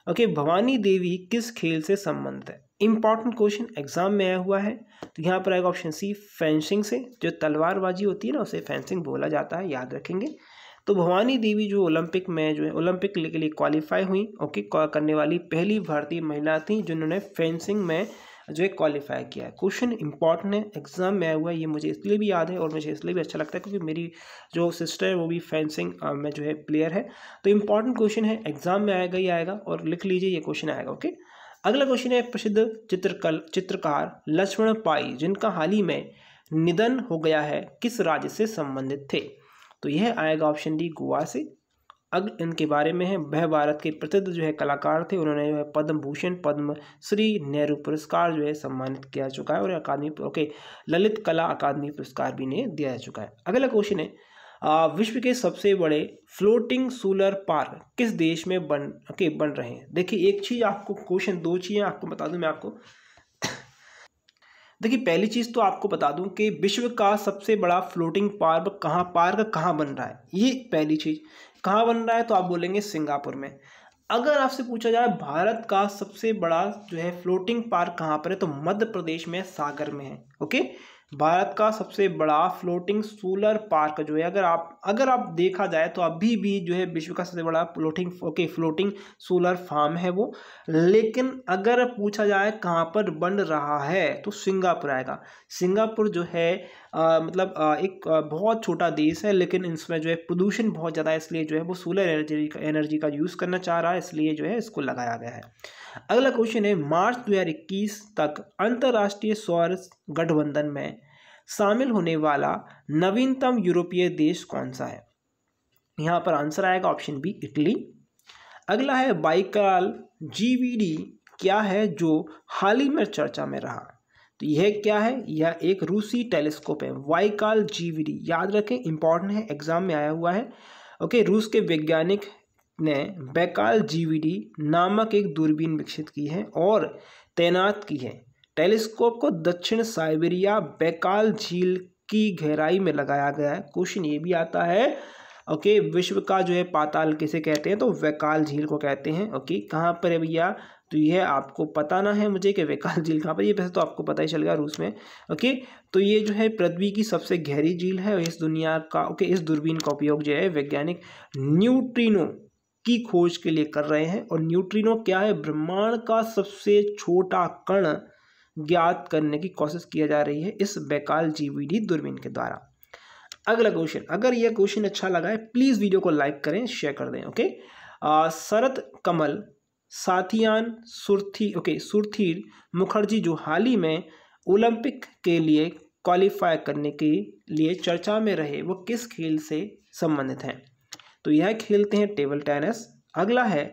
ओके भवानी देवी किस खेल से संबंधित है इंपॉर्टेंट क्वेश्चन एग्जाम में आया हुआ है तो यहाँ पर आएगा ऑप्शन सी फेंसिंग से जो तलवारबाजी होती है ना उसे फेंसिंग बोला जाता है याद रखेंगे तो भवानी देवी जो ओलंपिक में जो है ओलंपिक के लिए क्वालिफाई हुई ओके करने वाली पहली भारतीय महिला थी जिन्होंने फेंसिंग में जो है क्वालिफाई किया है क्वेश्चन इंपॉर्टेंट है एग्जाम में आया हुआ है ये मुझे इसलिए भी याद है और मुझे इसलिए भी अच्छा लगता है क्योंकि मेरी जो सिस्टर है वो भी फेंसिंग में जो है प्लेयर है तो इंपॉर्टेंट क्वेश्चन है एग्जाम में आएगा ही आएगा और लिख लीजिए ये क्वेश्चन आएगा ओके अगला क्वेश्चन है प्रसिद्ध चित्रकल चित्रकार लक्ष्मण पाई जिनका हाल ही में निधन हो गया है किस राज्य से संबंधित थे तो यह आएगा ऑप्शन डी गोवा से अग इनके बारे में है वह भारत के प्रसिद्ध जो है कलाकार थे उन्होंने जो है पद्म भूषण पद्म श्री नेहरू पुरस्कार जो है सम्मानित किया चुका है और अकादमी ओके ललित कला अकादमी पुरस्कार भी इन्हें दिया जा चुका है अगला क्वेश्चन है विश्व के सबसे बड़े फ्लोटिंग सोलर पार्क किस देश में बन के बन रहे हैं देखिए एक चीज़ आपको क्वेश्चन दो चीज़ें आपको बता दूं मैं आपको देखिए पहली चीज़ तो आपको बता दूं कि विश्व का सबसे बड़ा फ्लोटिंग पार्क कहाँ पार्क कहाँ बन रहा है ये पहली चीज़ कहाँ बन रहा है तो आप बोलेंगे सिंगापुर में अगर आपसे पूछा जाए भारत का सबसे बड़ा जो है फ्लोटिंग पार्क कहाँ पर है तो मध्य प्रदेश में सागर में है ओके भारत का सबसे बड़ा फ्लोटिंग सोलर पार्क जो है अगर आप अगर आप देखा जाए तो अभी भी जो है विश्व का सबसे बड़ा floating okay floating solar farm है वो लेकिन अगर पूछा जाए कहाँ पर बन रहा है तो सिंगापुर आएगा सिंगापुर जो है आ, मतलब आ, एक आ, बहुत छोटा देश है लेकिन इसमें जो है प्रदूषण बहुत ज़्यादा है इसलिए जो है वो सोलर एनर्जी का एनर्जी का यूज़ करना चाह रहा है इसलिए जो है इसको लगाया गया है अगला क्वेश्चन है मार्च 2021 तक अंतर्राष्ट्रीय सौर गठबंधन में शामिल होने वाला नवीनतम यूरोपीय देश कौन सा है यहाँ पर आंसर आएगा ऑप्शन बी इटली अगला है बाइकाल जीवीडी क्या है जो हाल ही में चर्चा में रहा तो यह क्या है यह एक रूसी टेलीस्कोप है वाइकाल जीवीडी याद रखें इंपॉर्टेंट है एग्जाम में आया हुआ है ओके रूस के वैज्ञानिक ने बैकाल जीवीडी नामक एक दूरबीन विकसित की है और तैनात की है टेलीस्कोप को दक्षिण साइबेरिया बैकाल झील की गहराई में लगाया गया है क्वेश्चन ये भी आता है ओके विश्व का जो है पाताल किसे कहते हैं तो वैकाल झील को कहते हैं ओके कहाँ पर है भैया तो ये आपको पता ना है मुझे कि वेकाल झील कहाँ पर ये वैसे तो आपको पता ही चल गया रूस में ओके तो ये जो है पृथ्वी की सबसे गहरी झील है और इस दुनिया का ओके इस दूरबीन का उपयोग जो है वैज्ञानिक न्यूट्रिनो की खोज के लिए कर रहे हैं और न्यूट्रिनो क्या है ब्रह्मांड का सबसे छोटा कण ज्ञात करने की कोशिश किया जा रही है इस बेकाल जीवीडी दूरबीन के द्वारा अगला क्वेश्चन अगर यह क्वेश्चन अच्छा लगा है प्लीज़ वीडियो को लाइक करें शेयर कर दें ओके शरत कमल साथियान सुरथी ओके सुरथीर मुखर्जी जो हाल ही में ओलंपिक के लिए क्वालिफाई करने के लिए चर्चा में रहे वो किस खेल से संबंधित हैं तो यह खेलते हैं टेबल टेनिस अगला है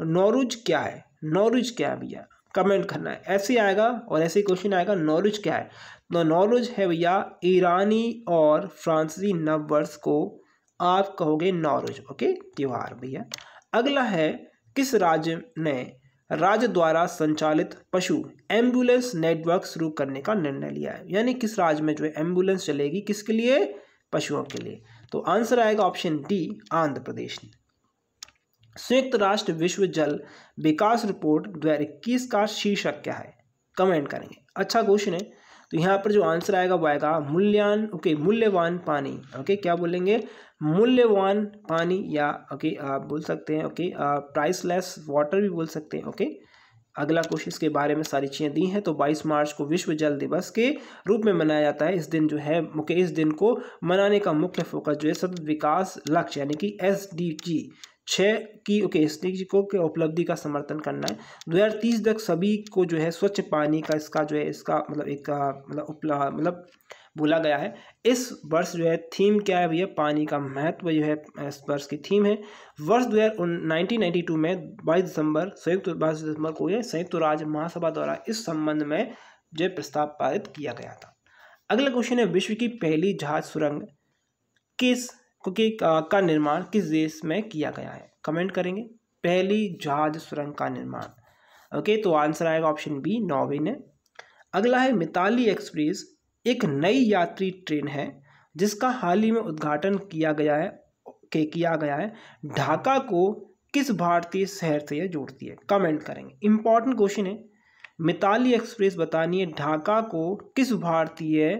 नॉरुज क्या है नॉरुज क्या है भैया कमेंट करना है ऐसे आएगा और ऐसे क्वेश्चन आएगा नॉलेज क्या है तो नॉलेज है भैया ईरानी और फ्रांसीसी नव वर्ष को आप कहोगे नॉरुज ओके त्यौहार भैया अगला है किस राज्य ने राज्य द्वारा संचालित पशु एम्बुलेंस नेटवर्क शुरू करने का निर्णय लिया है यानी किस राज्य में जो है एम्बुलेंस चलेगी किसके लिए पशुओं के लिए तो आंसर आएगा ऑप्शन डी आंध्र प्रदेश संयुक्त राष्ट्र विश्व जल विकास रिपोर्ट दो का शीर्षक क्या है कमेंट करेंगे अच्छा क्वेश्चन है तो यहाँ पर जो आंसर आएगा वो आएगा मूल्यान ओके मूल्यवान पानी ओके क्या बोलेंगे मूल्यवान पानी या ओके आप बोल सकते हैं ओके प्राइसलेस वाटर भी बोल सकते हैं ओके अगला क्वेश्चन इसके बारे में सारी चीज़ें दी हैं तो 22 मार्च को विश्व जल दिवस के रूप में मनाया जाता है इस दिन जो है मुख्य इस दिन को मनाने का मुख्य फोकस जो है सतत विकास लक्ष्य यानी कि एस छः की ओके इसलिए को के उपलब्धि का समर्थन करना है दो हजार तीस तक सभी को जो है स्वच्छ पानी का इसका जो है इसका मतलब एक मतलब उपला मतलब बोला गया है इस वर्ष जो है थीम क्या है भैया पानी का महत्व जो है इस वर्ष की थीम है वर्ष दो हज़ार में बाईस दिसंबर संयुक्त बाईस दिसंबर को यह संयुक्त राज्य महासभा द्वारा इस संबंध में जो प्रस्ताव पारित किया गया था अगला क्वेश्चन है विश्व की पहली जहाज सुरंग किस क्योंकि का निर्माण किस देश में किया गया है कमेंट करेंगे पहली जहाज सुरंग का निर्माण ओके तो आंसर आएगा ऑप्शन बी नॉवे ने अगला है मिताली एक्सप्रेस एक नई यात्री ट्रेन है जिसका हाल ही में उद्घाटन किया गया है के किया गया है ढाका को किस भारतीय शहर से यह जोड़ती है कमेंट करेंगे इंपॉर्टेंट क्वेश्चन है मिताली एक्सप्रेस बतानी है ढाका को किस भारतीय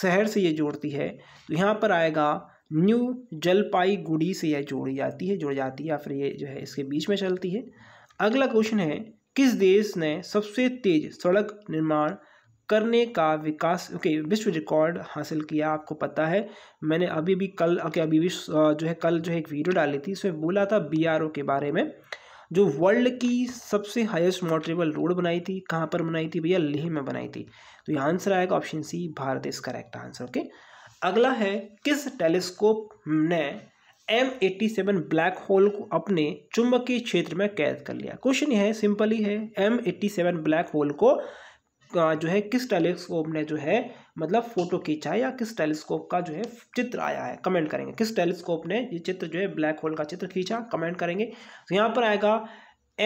शहर से ये जोड़ती है तो यहाँ पर आएगा न्यू जलपाईगुड़ी से यह जोड़ी जाती है जोड़ी जाती है या फिर ये जो है इसके बीच में चलती है अगला क्वेश्चन है किस देश ने सबसे तेज सड़क निर्माण करने का विकास ओके विश्व रिकॉर्ड हासिल किया आपको पता है मैंने अभी भी कल ओके अभी भी जो है कल जो है एक वीडियो डाली थी उसमें बोला था बी के बारे में जो वर्ल्ड की सबसे हाईएस्ट मोटरेबल रोड बनाई थी कहाँ पर बनाई थी भैया लेह में बनाई थी तो ये आंसर आएगा option C Bharat is correct answer okay अगला है किस टेलीस्कोप ने M eighty seven black hole को अपने चुंबकीय क्षेत्र में कैद कर लिया क्वेश्चन है सिंपल ही है M eighty seven black hole को जो है किस टेलीस्कोप ने जो है मतलब फोटो खींचा या किस टेलीस्कोप का जो है चित्र आया है कमेंट करेंगे किस टेलीस्कोप ने ये चित्र जो है ब्लैक होल का चित्र खींचा कमेंट करेंगे तो यहाँ पर आएगा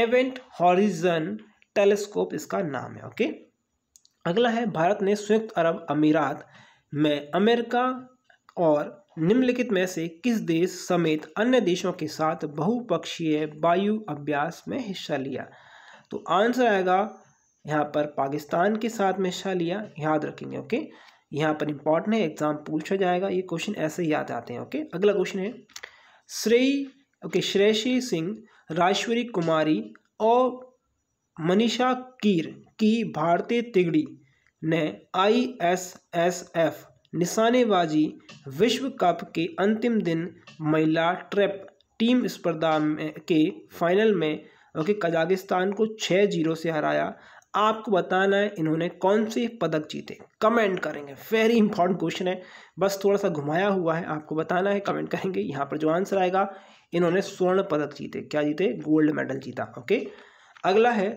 एवेंट हॉरिजन टेलीस्कोप इसका नाम है ओके अगला है भारत ने संयुक्त अरब अमीरात में अमेरिका और निम्नलिखित में से किस देश समेत अन्य देशों के साथ बहुपक्षीय वायु अभ्यास में हिस्सा लिया तो आंसर आएगा यहाँ पर पाकिस्तान के साथ में हिस्सा लिया याद रखेंगे ओके यहाँ पर इंपॉर्टेंट है एग्जाम पूछा जाएगा ये क्वेश्चन ऐसे याद आते हैं ओके अगला क्वेश्चन है श्रेय ओके श्रेयसी सिंह राजश्वरी कुमारी और मनीषा कीर की भारतीय तिगड़ी ने आईएसएसएफ निशानेबाजी विश्व कप के अंतिम दिन महिला ट्रैप टीम स्पर्धा में के फाइनल में ओके कजाकिस्तान को छः जीरो से हराया आपको बताना है इन्होंने कौन से पदक जीते कमेंट करेंगे वेरी इंपॉर्टेंट क्वेश्चन है बस थोड़ा सा घुमाया हुआ है आपको बताना है कमेंट करेंगे यहाँ पर जो आंसर आएगा इन्होंने स्वर्ण पदक जीते क्या जीते गोल्ड मेडल जीता ओके अगला है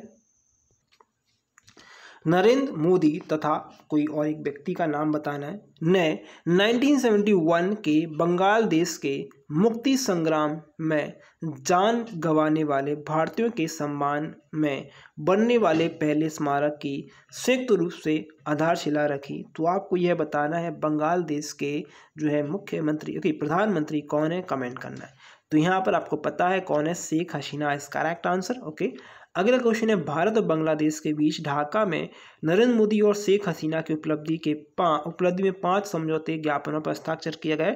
नरेंद्र मोदी तथा कोई और एक व्यक्ति का नाम बताना है ने 1971 के बंगाल देश के मुक्ति संग्राम में जान गंवाने वाले भारतीयों के सम्मान में बनने वाले पहले स्मारक की संयुक्त रूप से आधारशिला रखी तो आपको यह बताना है बंगाल देश के जो है मुख्यमंत्री ओके प्रधानमंत्री कौन है कमेंट करना है तो यहाँ पर आपको पता है कौन है शेख हसीना इसका करेक्ट आंसर ओके अगला क्वेश्चन है भारत और बांग्लादेश के बीच ढाका में नरेंद्र मोदी और शेख हसीना की उपलब्धि के पा उपलब्धि में पांच समझौते ज्ञापनों पर हस्ताक्षर किए गए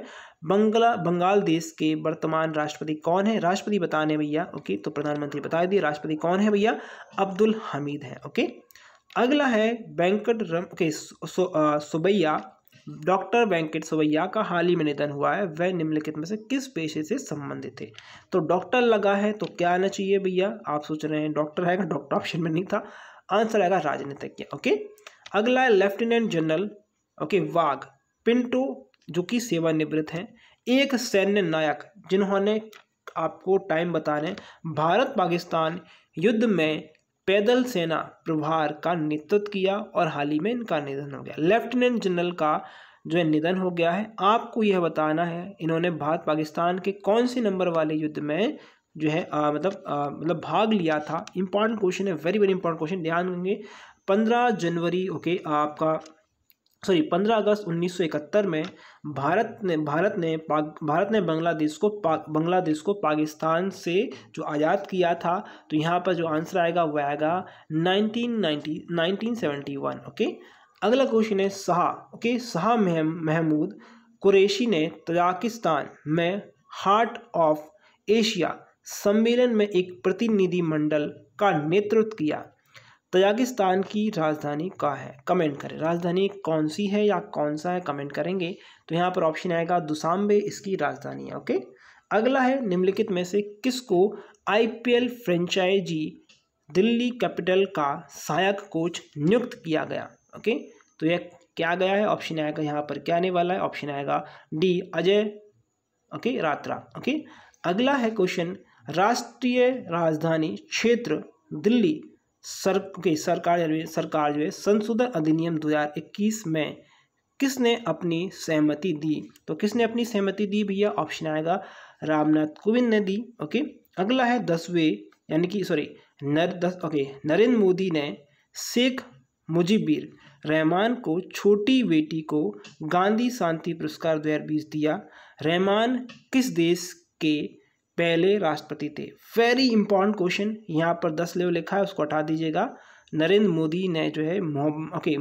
बंगला बंगाल देश के वर्तमान राष्ट्रपति कौन है राष्ट्रपति बताने भैया ओके तो प्रधानमंत्री बता दिए राष्ट्रपति कौन है भैया अब्दुल हमीद है ओके अगला है वेंकट रम के सु, सु, सुबैया डॉक्टर वेंकट सवैया का हाल ही में निधन हुआ है वह निम्नलिखित में से किस पेशे से संबंधित थे तो डॉक्टर लगा है तो क्या आना चाहिए भैया आप सोच रहे हैं डॉक्टर है डॉक्टर ऑप्शन में नहीं था आंसर आएगा राजनीतिज्ञ ओके अगला है lieutenant general okay Wagh Pinto जो कि सेवानिवृत्त हैं एक सैन्य नायक जिन्होंने आपको टाइम बता रहे भारत पाकिस्तान युद्ध में पैदल सेना प्रभार का नेतृत्व किया और हाल ही में इनका निधन हो गया लेफ्टिनेंट जनरल का जो है निधन हो गया है आपको यह बताना है इन्होंने भारत पाकिस्तान के कौन से नंबर वाले युद्ध में जो है आ, मतलब आ, मतलब भाग लिया था इंपॉर्टेंट क्वेश्चन है वेरी वेरी इंपॉर्टेंट क्वेश्चन ध्यान देंगे पंद्रह जनवरी ओके आपका सॉरी पंद्रह अगस्त उन्नीस सौ इकहत्तर में भारत ने भारत ने पाक भारत ने बांग्लादेश को पा बांग्लादेश को पाकिस्तान से जो आज़ाद किया था तो यहाँ पर जो आंसर आएगा वह आएगा नाइनटीन सेवेंटी वन ओके अगला क्वेश्चन है शाह ओके शाह महमूद कुरेशी ने तजाकिस्तान में हार्ट ऑफ एशिया सम्मेलन में एक प्रतिनिधिमंडल का नेतृत्व किया तजाकिस्तान की राजधानी का है कमेंट करें राजधानी कौन सी है या कौन सा है कमेंट करेंगे तो यहाँ पर ऑप्शन आएगा दुसाम्बे इसकी राजधानी है ओके अगला है निम्नलिखित में से किसको आईपीएल फ्रेंचाइजी दिल्ली कैपिटल का सहायक कोच नियुक्त किया गया ओके तो यह क्या गया है ऑप्शन आएगा यहाँ पर क्या आने वाला है ऑप्शन आएगा D Ajay okay Ratra okay अगला है क्वेश्चन राष्ट्रीय राजधानी क्षेत्र दिल्ली सर की सरकार सरकार जो है संशोधन अधिनियम 2021 में किसने अपनी सहमति दी तो किसने अपनी सहमति दी भैया ऑप्शन आएगा रामनाथ कोविंद ने दी ओके अगला है दसवें यानी कि सॉरी नर दस ओके नरेंद्र मोदी ने शेख मुजिबिर रहमान को छोटी बेटी को गांधी शांति पुरस्कार दो दिया रहमान किस देश के पहले राष्ट्रपति थे वेरी इंपॉर्टेंट क्वेश्चन यहाँ पर दस लेवल लिखा है उसको हटा दीजिएगा नरेंद्र मोदी ने जो है ओके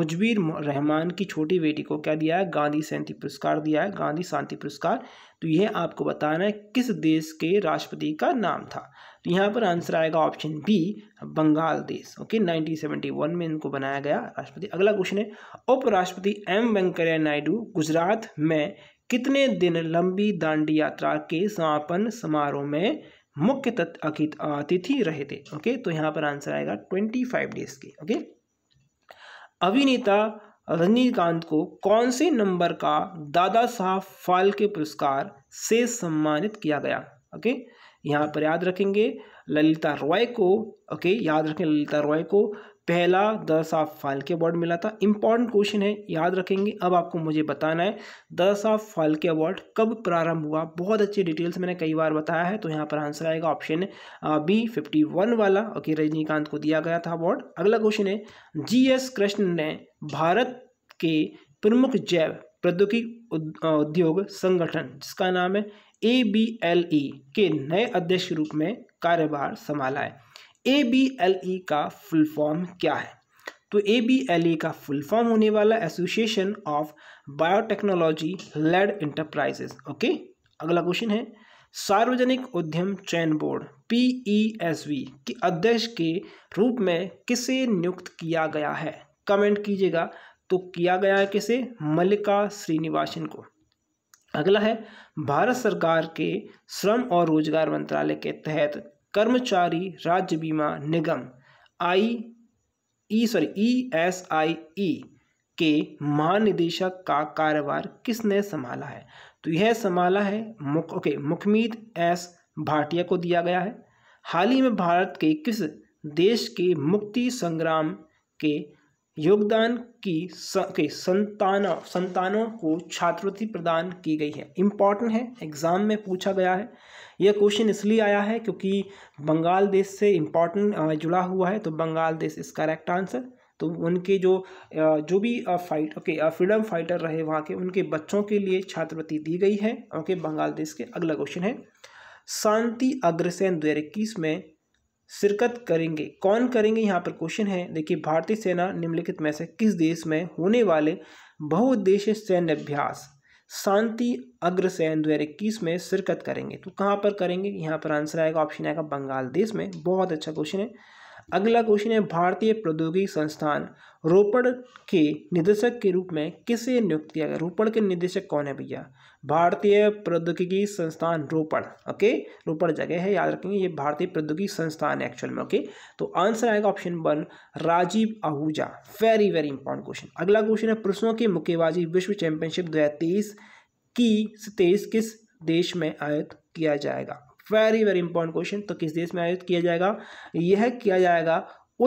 मुजबीर रहमान की छोटी बेटी को क्या दिया है गांधी शांति पुरस्कार दिया है गांधी शांति पुरस्कार तो यह आपको बताना है किस देश के राष्ट्रपति का नाम था तो यहाँ पर आंसर आएगा ऑप्शन बी बंगाल देश ओके 1971 में इनको बनाया गया राष्ट्रपति अगला क्वेश्चन है उपराष्ट्रपति एम वेंकैया नायडू गुजरात में कितने दिन लंबी दांडी यात्रा के समापन समारोह में मुख्य अतिथि रहे थे ओके तो यहाँ पर आंसर आएगा ट्वेंटी फाइव डेज के ओके अभिनेता रजनीकांत को कौन से नंबर का दादा साहब फाल्के पुरस्कार से सम्मानित किया गया ओके यहाँ पर याद रखेंगे ललिता रॉय को ओके याद रखें ललिता रॉय को पहला दस ऑफ फाल्के अवार्ड मिला था इंपॉर्टेंट क्वेश्चन है याद रखेंगे अब आपको मुझे बताना है दस ऑफ फाल्के अवार्ड कब प्रारंभ हुआ बहुत अच्छी डिटेल्स मैंने कई बार बताया है तो यहाँ पर आंसर आएगा ऑप्शन बी फिफ्टी वन वाला ओके रजनीकांत को दिया गया था अवार्ड अगला क्वेश्चन है जी एस कृष्ण ने भारत के प्रमुख जैव प्रौद्योगिक उद्योग संगठन जिसका नाम है ए बी एल ई के नए अध्यक्ष के रूप में कार्यभार संभाला है ए बी एल ई का फुल फॉर्म क्या है तो ए बी एल ई का फुल फॉर्म होने वाला association of biotechnology led enterprises okay अगला क्वेश्चन है सार्वजनिक उद्यम चयन board P E S B के अध्यक्ष के रूप में किसे नियुक्त किया गया है कमेंट कीजिएगा तो किया गया है किसे मल्लिका श्रीनिवासन को अगला है भारत सरकार के श्रम और रोजगार मंत्रालय के तहत कर्मचारी राज्य बीमा निगम आई ई सॉरी ई एस आई ई के महानिदेशक का कारोबार किसने संभाला है तो यह संभाला है मुख ओके मुखमीत एस भाटिया को दिया गया है हाल ही में भारत के किस देश के मुक्ति संग्राम के योगदान की के संतानों संतानों को छात्रवृत्ति प्रदान की गई है इम्पॉर्टेंट है एग्ज़ाम में पूछा गया है यह क्वेश्चन इसलिए आया है क्योंकि बंगाल देश से इम्पॉर्टेंट जुड़ा हुआ है तो बंगाल देश इस करेक्ट आंसर तो उनके जो जो भी फाइट ओके फ्रीडम फाइटर रहे वहाँ के उनके बच्चों के लिए छात्रवृत्ति दी गई है ओके बंगाल देश के अगला क्वेश्चन है शांति अग्रसेन दो हज़ार इक्कीस में शिरकत करेंगे कौन करेंगे यहाँ पर क्वेश्चन है देखिए भारतीय सेना निम्नलिखित में से किस देश में होने वाले बहुउद्देशीय सैन्य अभ्यास शांति अग्रसेन दो हज़ार इक्कीस में शिरकत करेंगे तो कहाँ पर करेंगे यहाँ पर आंसर आएगा ऑप्शन आएगा बंगाल देश में बहुत अच्छा क्वेश्चन है अगला क्वेश्चन है भारतीय प्रौद्योगिकी संस्थान रोपड़ के निदेशक के रूप में किसे नियुक्त किया गया रोपड़ के निदेशक कौन है भैया भारतीय प्रौद्योगिकी संस्थान रोपड़ ओके रोपड़ जगह है याद रखेंगे ये भारतीय प्रौद्योगिकी संस्थान है एक्चुअल में ओके तो आंसर आएगा option one Rajeev Ahuja very very important question अगला क्वेश्चन है पुरुषों की मुक्केबाजी विश्व चैंपियनशिप दो की तेईस किस देश में आयोजित किया जाएगा वेरी वेरी इंपॉर्टेंट क्वेश्चन तो किस देश में आयोजित किया जाएगा यह किया जाएगा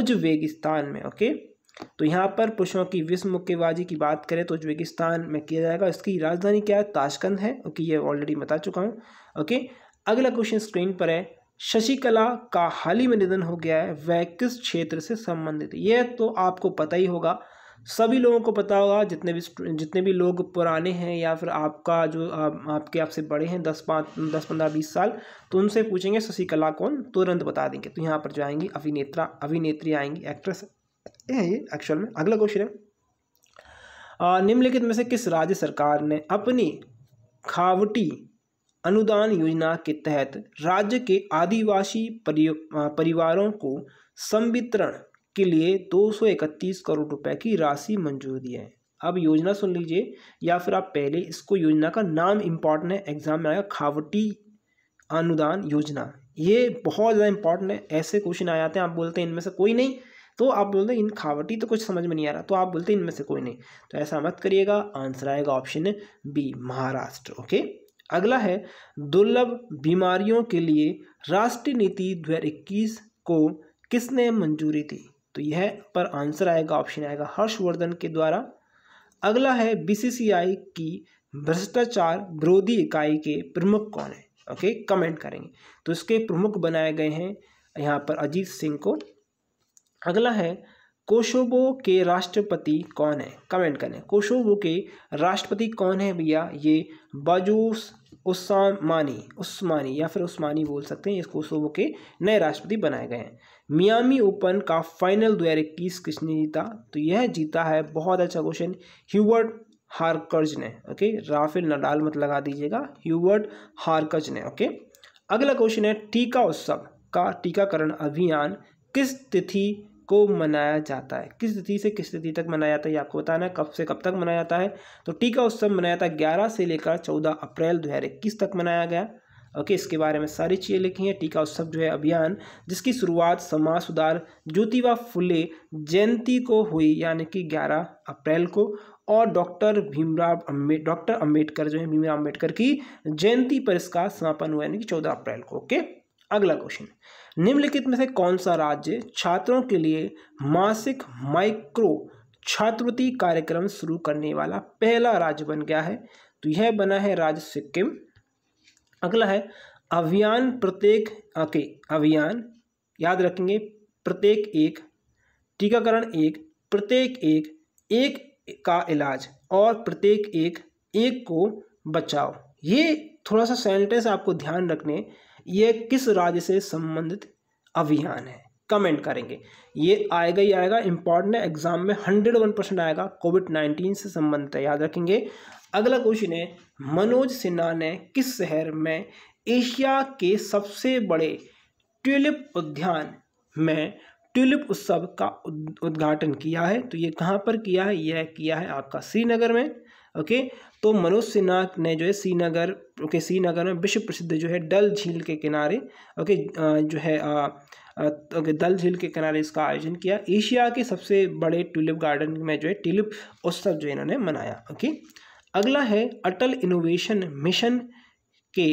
उज्बेगिस्तान में ओके तो यहाँ पर पुरुषों की विश्व मुक्केबाजी की बात करें तो उज्बेगिस्तान में किया जाएगा इसकी राजधानी क्या है ताशकंद है ओके ये ऑलरेडी बता चुका हूँ ओके अगला क्वेश्चन स्क्रीन पर है शशिकला का हाल ही में निधन हो गया है वह किस क्षेत्र से संबंधित है यह तो आपको पता ही होगा सभी लोगों को पता होगा जितने भी जितने भी लोग पुराने हैं या फिर आपका जो आप, आपके आपसे बड़े हैं दस पाँच दस पंद्रह बीस साल तो उनसे पूछेंगे शशिकला कौन तुरंत बता देंगे तो यहाँ पर जो आएंगी अभिनेत्रा अभिनेत्री आएंगी एक्ट्रेस है ये एक्चुअल में अगला क्वेश्चन है निम्नलिखित में से किस राज्य सरकार ने अपनी खावटी अनुदान योजना के तहत राज्य के आदिवासी परिवारों को संवितरण के लिए 231 करोड़ रुपए की राशि मंजूर दी है अब योजना सुन लीजिए या फिर आप पहले इसको योजना का नाम इम्पॉर्टेंट है एग्जाम में आया खावटी अनुदान योजना ये बहुत ज़्यादा इंपॉर्टेंट है ऐसे क्वेश्चन आ जाते हैं आप बोलते हैं इनमें से कोई नहीं तो आप बोलते हैं इन खावटी तो कुछ समझ में नहीं आ रहा तो आप बोलते हैं इनमें से कोई नहीं तो ऐसा मत करिएगा आंसर आएगा ऑप्शन बी महाराष्ट्र ओके अगला है दुर्लभ बीमारियों के लिए राष्ट्रीय नीति दो को किसने मंजूरी दी तो यह पर आंसर आएगा ऑप्शन आएगा हर्षवर्धन के द्वारा अगला है बीसीसीआई की भ्रष्टाचार विरोधी इकाई के प्रमुख कौन है ओके कमेंट करेंगे तो इसके प्रमुख बनाए गए हैं यहाँ पर अजीत सिंह को अगला है कोशोबो के राष्ट्रपति कौन है कमेंट करें कोशोबो के राष्ट्रपति कौन है भैया ये बाजूस उस्मानी उस्मानी या फिर उस्मानी बोल सकते हैं इसको कोसोवो के नए राष्ट्रपति बनाए गए हैं मियामी ओपन का फाइनल दो हज़ार इक्कीस किसने जीता तो यह जीता है बहुत अच्छा क्वेश्चन ह्यूवर्ड हार्कर्ज ने ओके राफेल नडाल मत लगा दीजिएगा ह्यूवर्ड हारकर्ज ने ओके अगला क्वेश्चन है टीका उत्सव का टीकाकरण अभियान किस तिथि को मनाया जाता है किस तिथि से किस तिथि तक मनाया जाता है ये आपको बताना है कब से कब तक मनाया जाता है तो टीका उत्सव मनाया जाता है ग्यारह से लेकर चौदह अप्रैल दो हज़ार इक्कीस तक मनाया गया ओके इसके बारे में सारी चीज़ें लिखी हैं टीका उत्सव जो है अभियान जिसकी शुरुआत समाज सुधार ज्योतिबा फुले जयंती को हुई यानी कि ग्यारह अप्रैल को और डॉक्टर भीमराव अम्बे डॉक्टर अम्बेडकर जो है भीमराव अम्बेडकर की जयंती पर इसका समापन हुआ यानी कि चौदह अप्रैल को ओके अगला क्वेश्चन निम्नलिखित में से कौन सा राज्य छात्रों के लिए मासिक माइक्रो छात्रवृत्ति कार्यक्रम शुरू करने वाला पहला राज्य बन गया है तो यह बना है राज्य सिक्किम अगला है अभियान प्रत्येक ओके अभियान याद रखेंगे प्रत्येक एक टीकाकरण एक प्रत्येक एक एक का इलाज और प्रत्येक एक एक को बचाओ ये थोड़ा सा सेंटेंस आपको ध्यान रखने ये किस राज्य से संबंधित अभियान है कमेंट करेंगे ये आएगा ही आएगा इंपॉर्टेंट है एग्जाम में हंड्रेड वन परसेंट आएगा कोविड नाइन्टीन से संबंधित है याद रखेंगे अगला क्वेश्चन है मनोज सिन्हा ने किस शहर में एशिया के सबसे बड़े ट्यूलिप उद्यान में ट्यूलिप उत्सव का उद्घाटन किया है तो ये कहाँ पर किया है यह किया है आपका श्रीनगर में ओके तो मनोज सिन्हा ने जो है श्रीनगर ओके श्रीनगर में विश्व प्रसिद्ध जो है डल झील के किनारे ओके जो है आ, ओके दल झील के किनारे इसका आयोजन किया एशिया के सबसे बड़े ट्यूलिप गार्डन में जो है ट्यूलिप उत्सव जो इन्होंने मनाया ओके अगला है अटल इनोवेशन मिशन के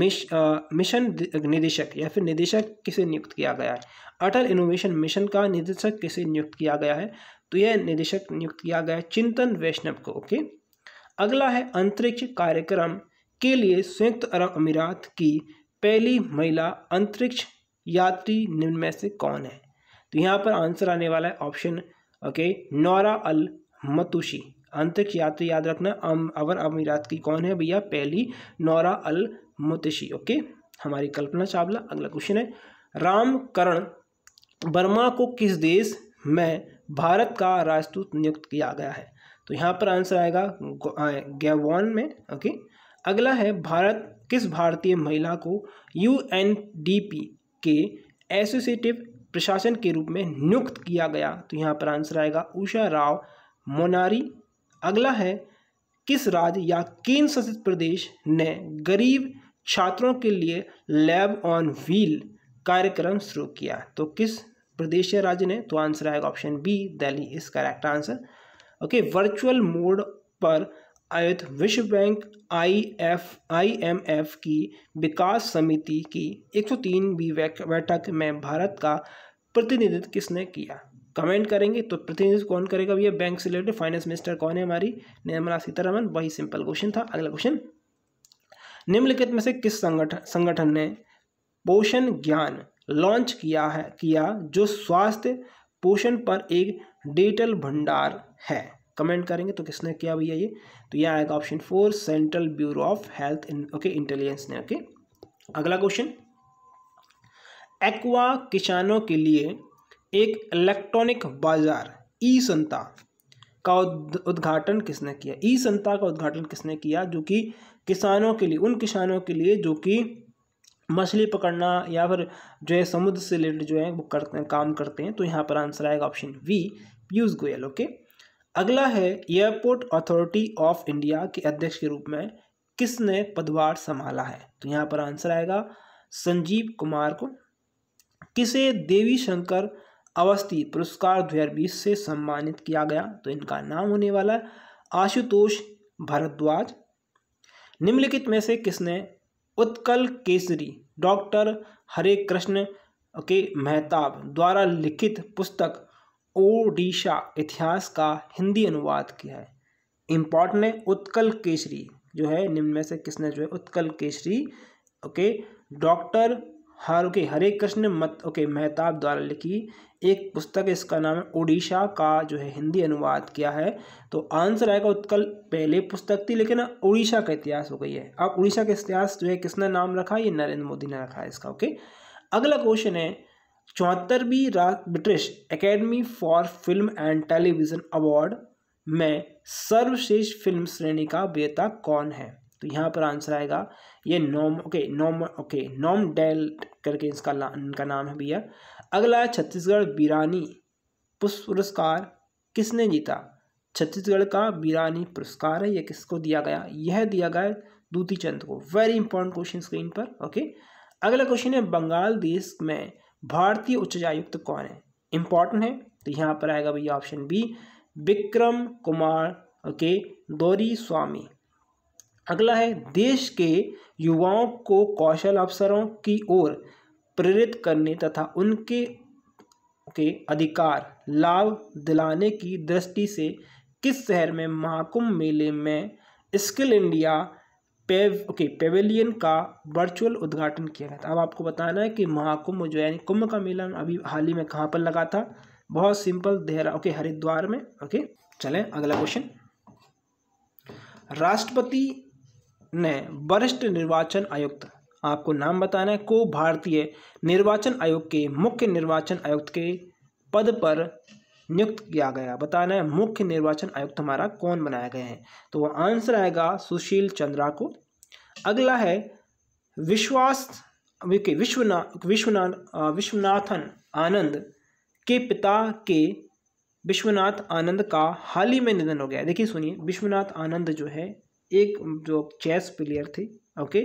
मिश आ, मिशन निदेशक या फिर निदेशक किसे नियुक्त किया गया है अटल इनोवेशन मिशन का निदेशक किसे नियुक्त किया गया है तो यह निदेशक नियुक्त किया गया है चिंतन वैष्णव को ओके अगला है अंतरिक्ष कार्यक्रम के लिए संयुक्त अरब अमीरात की पहली महिला अंतरिक्ष यात्री निम्न में से कौन है तो यहाँ पर आंसर आने वाला है option okay Nora Al Matrooshi अंतरिक्ष यात्री याद रखना अवर अमीरात की कौन है भैया पहली नौरा अल मतुशी ओके हमारी कल्पना चावला अगला क्वेश्चन है रामकरण वर्मा को किस देश में भारत का राजदूत नियुक्त किया गया है तो यहाँ पर आंसर आएगा गैवॉन में ओके अगला है भारत किस भारतीय महिला को यू के एसोसिएटिव प्रशासन के रूप में नियुक्त किया गया तो यहाँ पर आंसर आएगा उषा राव मोनारी अगला है किस राज्य या केंद्र शासित प्रदेश ने गरीब छात्रों के लिए लैब ऑन व्हील कार्यक्रम शुरू किया तो किस प्रदेश या राज्य ने तो आंसर आएगा ऑप्शन बी दिल्ली इस correct answer okay virtual mode पर आयोजित विश्व bank I F I M F की विकास समिति की 103वीं बैठक में भारत का प्रतिनिधित्व किसने किया कमेंट करेंगे तो प्रतिनिधित्व कौन करेगा भैया बैंक से रिलेटेड फाइनेंस मिनिस्टर कौन है हमारी निर्मला सीतारमन वही सिंपल क्वेश्चन था अगला क्वेश्चन निम्नलिखित में से किस संगठन संगठन ने पोषण ज्ञान लॉन्च किया है किया जो स्वास्थ्य पोषण पर एक डिजिटल भंडार है कमेंट करेंगे तो किसने किया भैया ये तो यह आएगा option four central bureau of health okay intelligence ने ओके अगला क्वेश्चन एक्वा किसानों के लिए एक इलेक्ट्रॉनिक बाजार ई संता का उद्घाटन किसने किया ई संता का उद्घाटन किसने किया जो कि किसानों के लिए उन किसानों के लिए जो कि मछली पकड़ना या फिर जो है समुद्र से रिलेटेड जो है वो करते हैं काम करते हैं तो यहाँ पर आंसर आएगा option B Piyush Goyal okay अगला है एयरपोर्ट अथॉरिटी ऑफ इंडिया के अध्यक्ष के रूप में किसने पदभार संभाला है तो यहाँ पर आंसर आएगा संजीव कुमार को किसे देवी शंकर अवस्थी पुरस्कार दो से सम्मानित किया गया तो इनका नाम होने वाला आशुतोष भारद्वाज निम्नलिखित में से किसने उत्कल केसरी डॉक्टर हरे कृष्ण के मेहताब द्वारा लिखित पुस्तक ओडिशा इतिहास का हिंदी अनुवाद किया है इम्पॉर्टेंट है उत्कल केसरी जो है निम्न में से किसने जो है उत्कल केसरी ओके डॉक्टर हर ओके हरे कृष्ण मत ओके मेहताब द्वारा लिखी एक पुस्तक इसका नाम है ओडिशा का जो है हिंदी अनुवाद किया है तो आंसर आएगा उत्कल पहले पुस्तक थी लेकिन उड़ीसा का इतिहास हो गई है अब उड़ीसा का इतिहास जो है किसने नाम रखा ये नरेंद्र मोदी ने रखा है इसका ओके अगला क्वेश्चन है चौहत्तरवीं British academy for film and television award में सर्वश्रेष्ठ फिल्म श्रेणी का वेता कौन है तो यहाँ पर आंसर आएगा ये nom okay nom okay Nomadland करके इसका इनका नाम है भैया अगला छत्तीसगढ़ बीरानी पुरस्कार किसने जीता छत्तीसगढ़ का बीरानी पुरस्कार है यह किसको दिया गया यह दिया गया दूती चंद को वेरी इंपॉर्टेंट क्वेश्चन स्क्रीन पर ओके अगला क्वेश्चन है बंगाल देश में भारतीय उच्चायुक्त कौन है इंपॉर्टेंट है तो यहाँ पर आएगा भैया option B Vikram Kumar okay Dauri Swami अगला है देश के युवाओं को कौशल अवसरों की ओर प्रेरित करने तथा उनके के अधिकार लाभ दिलाने की दृष्टि से किस शहर में महाकुंभ मेले में स्किल इंडिया पेव ओके पेवेलियन का वर्चुअल उद्घाटन किया गया था अब आपको बताना है कि महाकुंभ जो है कुंभ का मेला अभी हाल ही में कहाँ पर लगा था बहुत सिंपल देहरा ओके हरिद्वार में ओके चलें अगला क्वेश्चन राष्ट्रपति ने वरिष्ठ निर्वाचन आयुक्त आपको नाम बताना है को भारतीय निर्वाचन आयोग के मुख्य निर्वाचन आयुक्त के पद पर नियुक्त किया गया बताना है मुख्य निर्वाचन आयुक्त हमारा कौन बनाया गया है तो वह आंसर आएगा सुशील चंद्रा को अगला है विश्वास विश्वनाथ विश्वना विश्वना विश्वनाथन आनंद के पिता के विश्वनाथ आनंद का हाल ही में निधन हो गया देखिए सुनिए विश्वनाथ आनंद जो है एक जो चेस प्लेयर थे ओके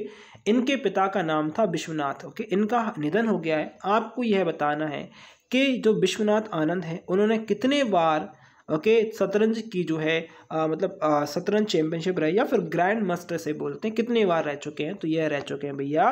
इनके पिता का नाम था विश्वनाथ ओके इनका निधन हो गया है आपको यह बताना है कि जो विश्वनाथ आनंद है उन्होंने कितने बार ओके शतरंज की जो है आ, मतलब शतरंज चैंपियनशिप रही या फिर ग्रैंड मास्टर से बोलते हैं कितने बार रह चुके हैं तो यह रह चुके हैं भैया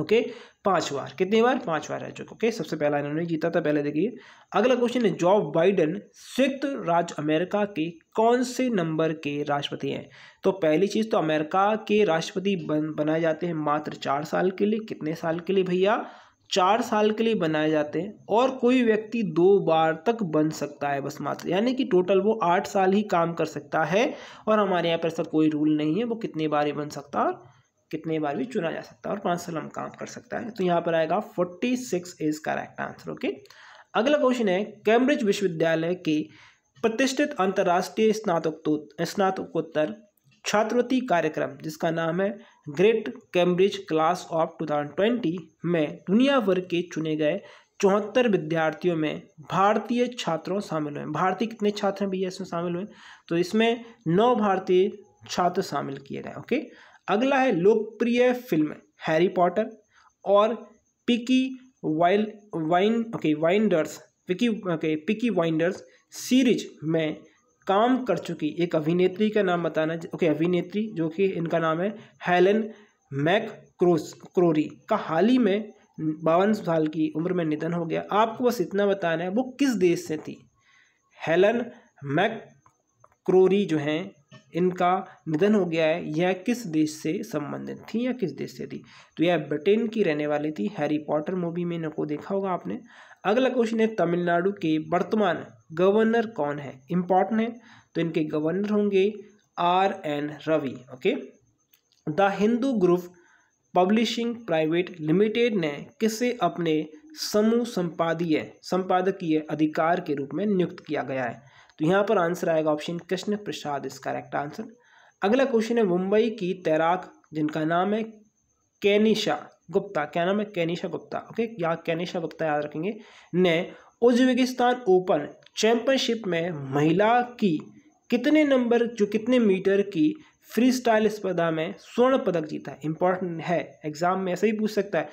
ओके पांच बार कितने बार पांच बार रह चुके ओके सबसे पहला इन्होंने जीता था पहले देखिए अगला क्वेश्चन है जॉब बाइडन संयुक्त राज्य अमेरिका के कौन से नंबर के राष्ट्रपति हैं तो पहली चीज़ तो अमेरिका के राष्ट्रपति बन बनाए जाते हैं मात्र चार साल के लिए कितने साल के लिए भैया चार साल के लिए बनाए जाते हैं और कोई व्यक्ति दो बार तक बन सकता है बस मात्र यानी कि टोटल वो आठ साल ही काम कर सकता है और हमारे यहाँ पर ऐसा कोई रूल नहीं है वो कितने बार ही बन सकता है और कितने बार भी चुना जा सकता है और पाँच साल हम काम कर सकता है तो यहाँ पर आएगा forty six is correct answer okay अगला क्वेश्चन है कैम्ब्रिज विश्वविद्यालय के प्रतिष्ठित अंतर्राष्ट्रीय स्नातकोत्तर स्नातकोत्तर छात्रवृत्ति कार्यक्रम जिसका नाम है great Cambridge class of two में दुनिया भर के चुने गए चौहत्तर विद्यार्थियों में भारतीय छात्रों शामिल हुए भारतीय कितने छात्र हैं भैया इसमें शामिल हुए तो इसमें नौ भारतीय छात्र शामिल किए गए ओके अगला है लोकप्रिय फिल्म हैरी पॉटर और पिकी वाइल वाइन okay Blinders Peaky okay Peaky Blinders series में काम कर चुकी एक अभिनेत्री का नाम बताना ओके अभिनेत्री जो कि इनका नाम है हेलन मैक क्रोस क्रोरी का हाल ही में बावन साल की उम्र में निधन हो गया आपको बस इतना बताना है वो किस देश से थी हेलन मैक क्रोरी जो हैं इनका निधन हो गया है यह किस देश से संबंधित थी या किस देश से थी तो यह ब्रिटेन की रहने वाली थी हैरी पॉटर मूवी में इनको देखा होगा आपने अगला क्वेश्चन है तमिलनाडु के वर्तमान गवर्नर कौन है इंपॉर्टेंट है तो इनके गवर्नर होंगे R N Ravi okay the Hindu group publishing private limited ने किसे अपने समूह संपादीय संपादकीय अधिकार के रूप में नियुक्त किया गया है तो यहाँ पर आंसर आएगा ऑप्शन कृष्ण प्रसाद इस करेक्ट आंसर अगला क्वेश्चन है मुंबई की तैराक जिनका नाम है कैनिशा गुप्ता क्या नाम है कैनिशा गुप्ता ओके या कैनिशा गुप्ता याद रखेंगे ने उज्बेकिस्तान ओपन चैंपियनशिप में महिला की कितने नंबर जो कितने मीटर की फ्री स्टाइल स्पर्धा में स्वर्ण पदक जीता है इंपॉर्टेंट है एग्जाम में ऐसा ही पूछ सकता है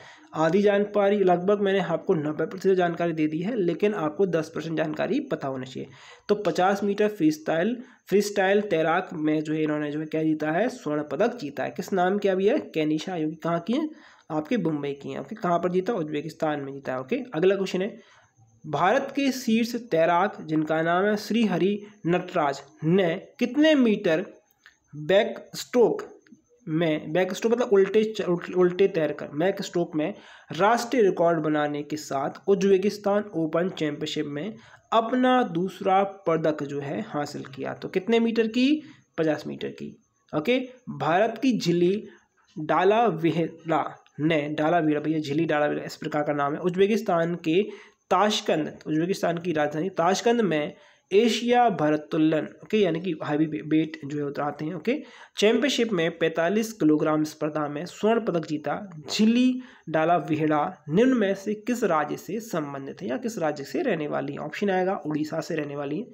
आधी जानकारी लगभग मैंने आपको नब्बे प्रतिशत जानकारी दे दी है लेकिन आपको दस परसेंट जानकारी पता होना चाहिए तो पचास meter freestyle freestyle तैराक में जो है इन्होंने जो है क्या जीता है स्वर्ण पदक जीता है किस नाम की अभी है कैनिशा योगी कहाँ की है आपके बम्बई की हैं ओके कहाँ पर जीता उज्बेकिस्तान में जीता है ओके अगला क्वेश्चन है भारत के शीर्ष तैराक जिनका नाम है श्रीहरि नटराज ने कितने मीटर बैक स्ट्रोक में बैक स्ट्रोक मतलब उल्टे उल्टे तैरकर बैक स्ट्रोक में राष्ट्रीय रिकॉर्ड बनाने के साथ उज्बेकिस्तान ओपन चैंपियनशिप में अपना दूसरा पदक जो है हासिल किया तो कितने मीटर की पचास मीटर की ओके भारत की झिली डाला विहला ने डाला मीरा भैया झिली डाला मीरा इस प्रकार का नाम है उज्बेकिस्तान के ताशकंद उज्बेकिस्तान की राजधानी ताशकंद में एशिया भरतुल्लन ओके यानी कि हैवी वेट जो है उतराते हैं ओके चैंपियनशिप में 45 किलोग्राम स्पर्धा में स्वर्ण पदक जीता झिली डाला विहड़ा निम्न में से किस राज्य से संबंधित है या किस राज्य से रहने वाली है ऑप्शन आएगा उड़ीसा से रहने वाली है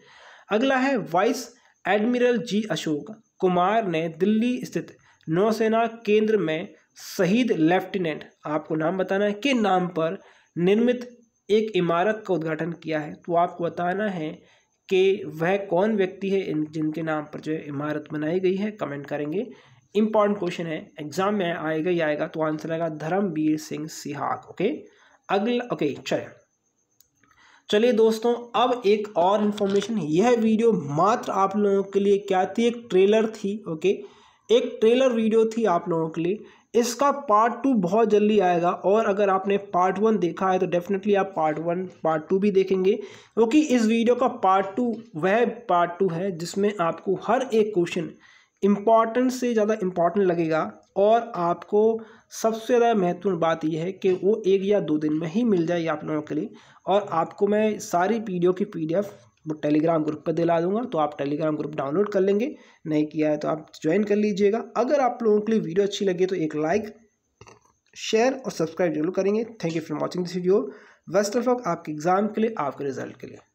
अगला है vice admiral G Ashok Kumar ने दिल्ली स्थित नौसेना केंद्र में शहीद लेफ्टिनेंट आपको नाम बताना है के नाम पर निर्मित एक इमारत का उद्घाटन किया है तो आपको बताना है कि वह कौन व्यक्ति है इन जिनके नाम पर जो है इमारत बनाई गई है कमेंट करेंगे इंपॉर्टेंट क्वेश्चन है एग्जाम में आएगा ही आएगा तो आंसर आएगा धर्मवीर सिंह सिहाग ओके अगला ओके चले चलिए दोस्तों अब एक और इन्फॉर्मेशन यह वीडियो मात्र आप लोगों के लिए क्या थी एक ट्रेलर थी ओके एक ट्रेलर वीडियो थी आप लोगों के लिए इसका पार्ट टू बहुत जल्दी आएगा और अगर आपने पार्ट वन देखा है तो डेफिनेटली आप पार्ट वन पार्ट टू भी देखेंगे क्योंकि तो इस वीडियो का पार्ट टू वह पार्ट टू है जिसमें आपको हर एक क्वेश्चन इम्पॉर्टेंट से ज़्यादा इम्पॉर्टेंट लगेगा और आपको सबसे ज़्यादा महत्वपूर्ण बात यह है कि वो एक या दो दिन में ही मिल जाएगी आप लोगों के लिए और आपको मैं सारी पी की पी वो टेलीग्राम ग्रुप पर दिला दूंगा तो आप टेलीग्राम ग्रुप डाउनलोड कर लेंगे नहीं किया है तो आप ज्वाइन कर लीजिएगा अगर आप लोगों के लिए वीडियो अच्छी लगी तो एक लाइक शेयर और सब्सक्राइब जरूर करेंगे thank you for watching this video best of आपके एग्ज़ाम के लिए आपके रिजल्ट के लिए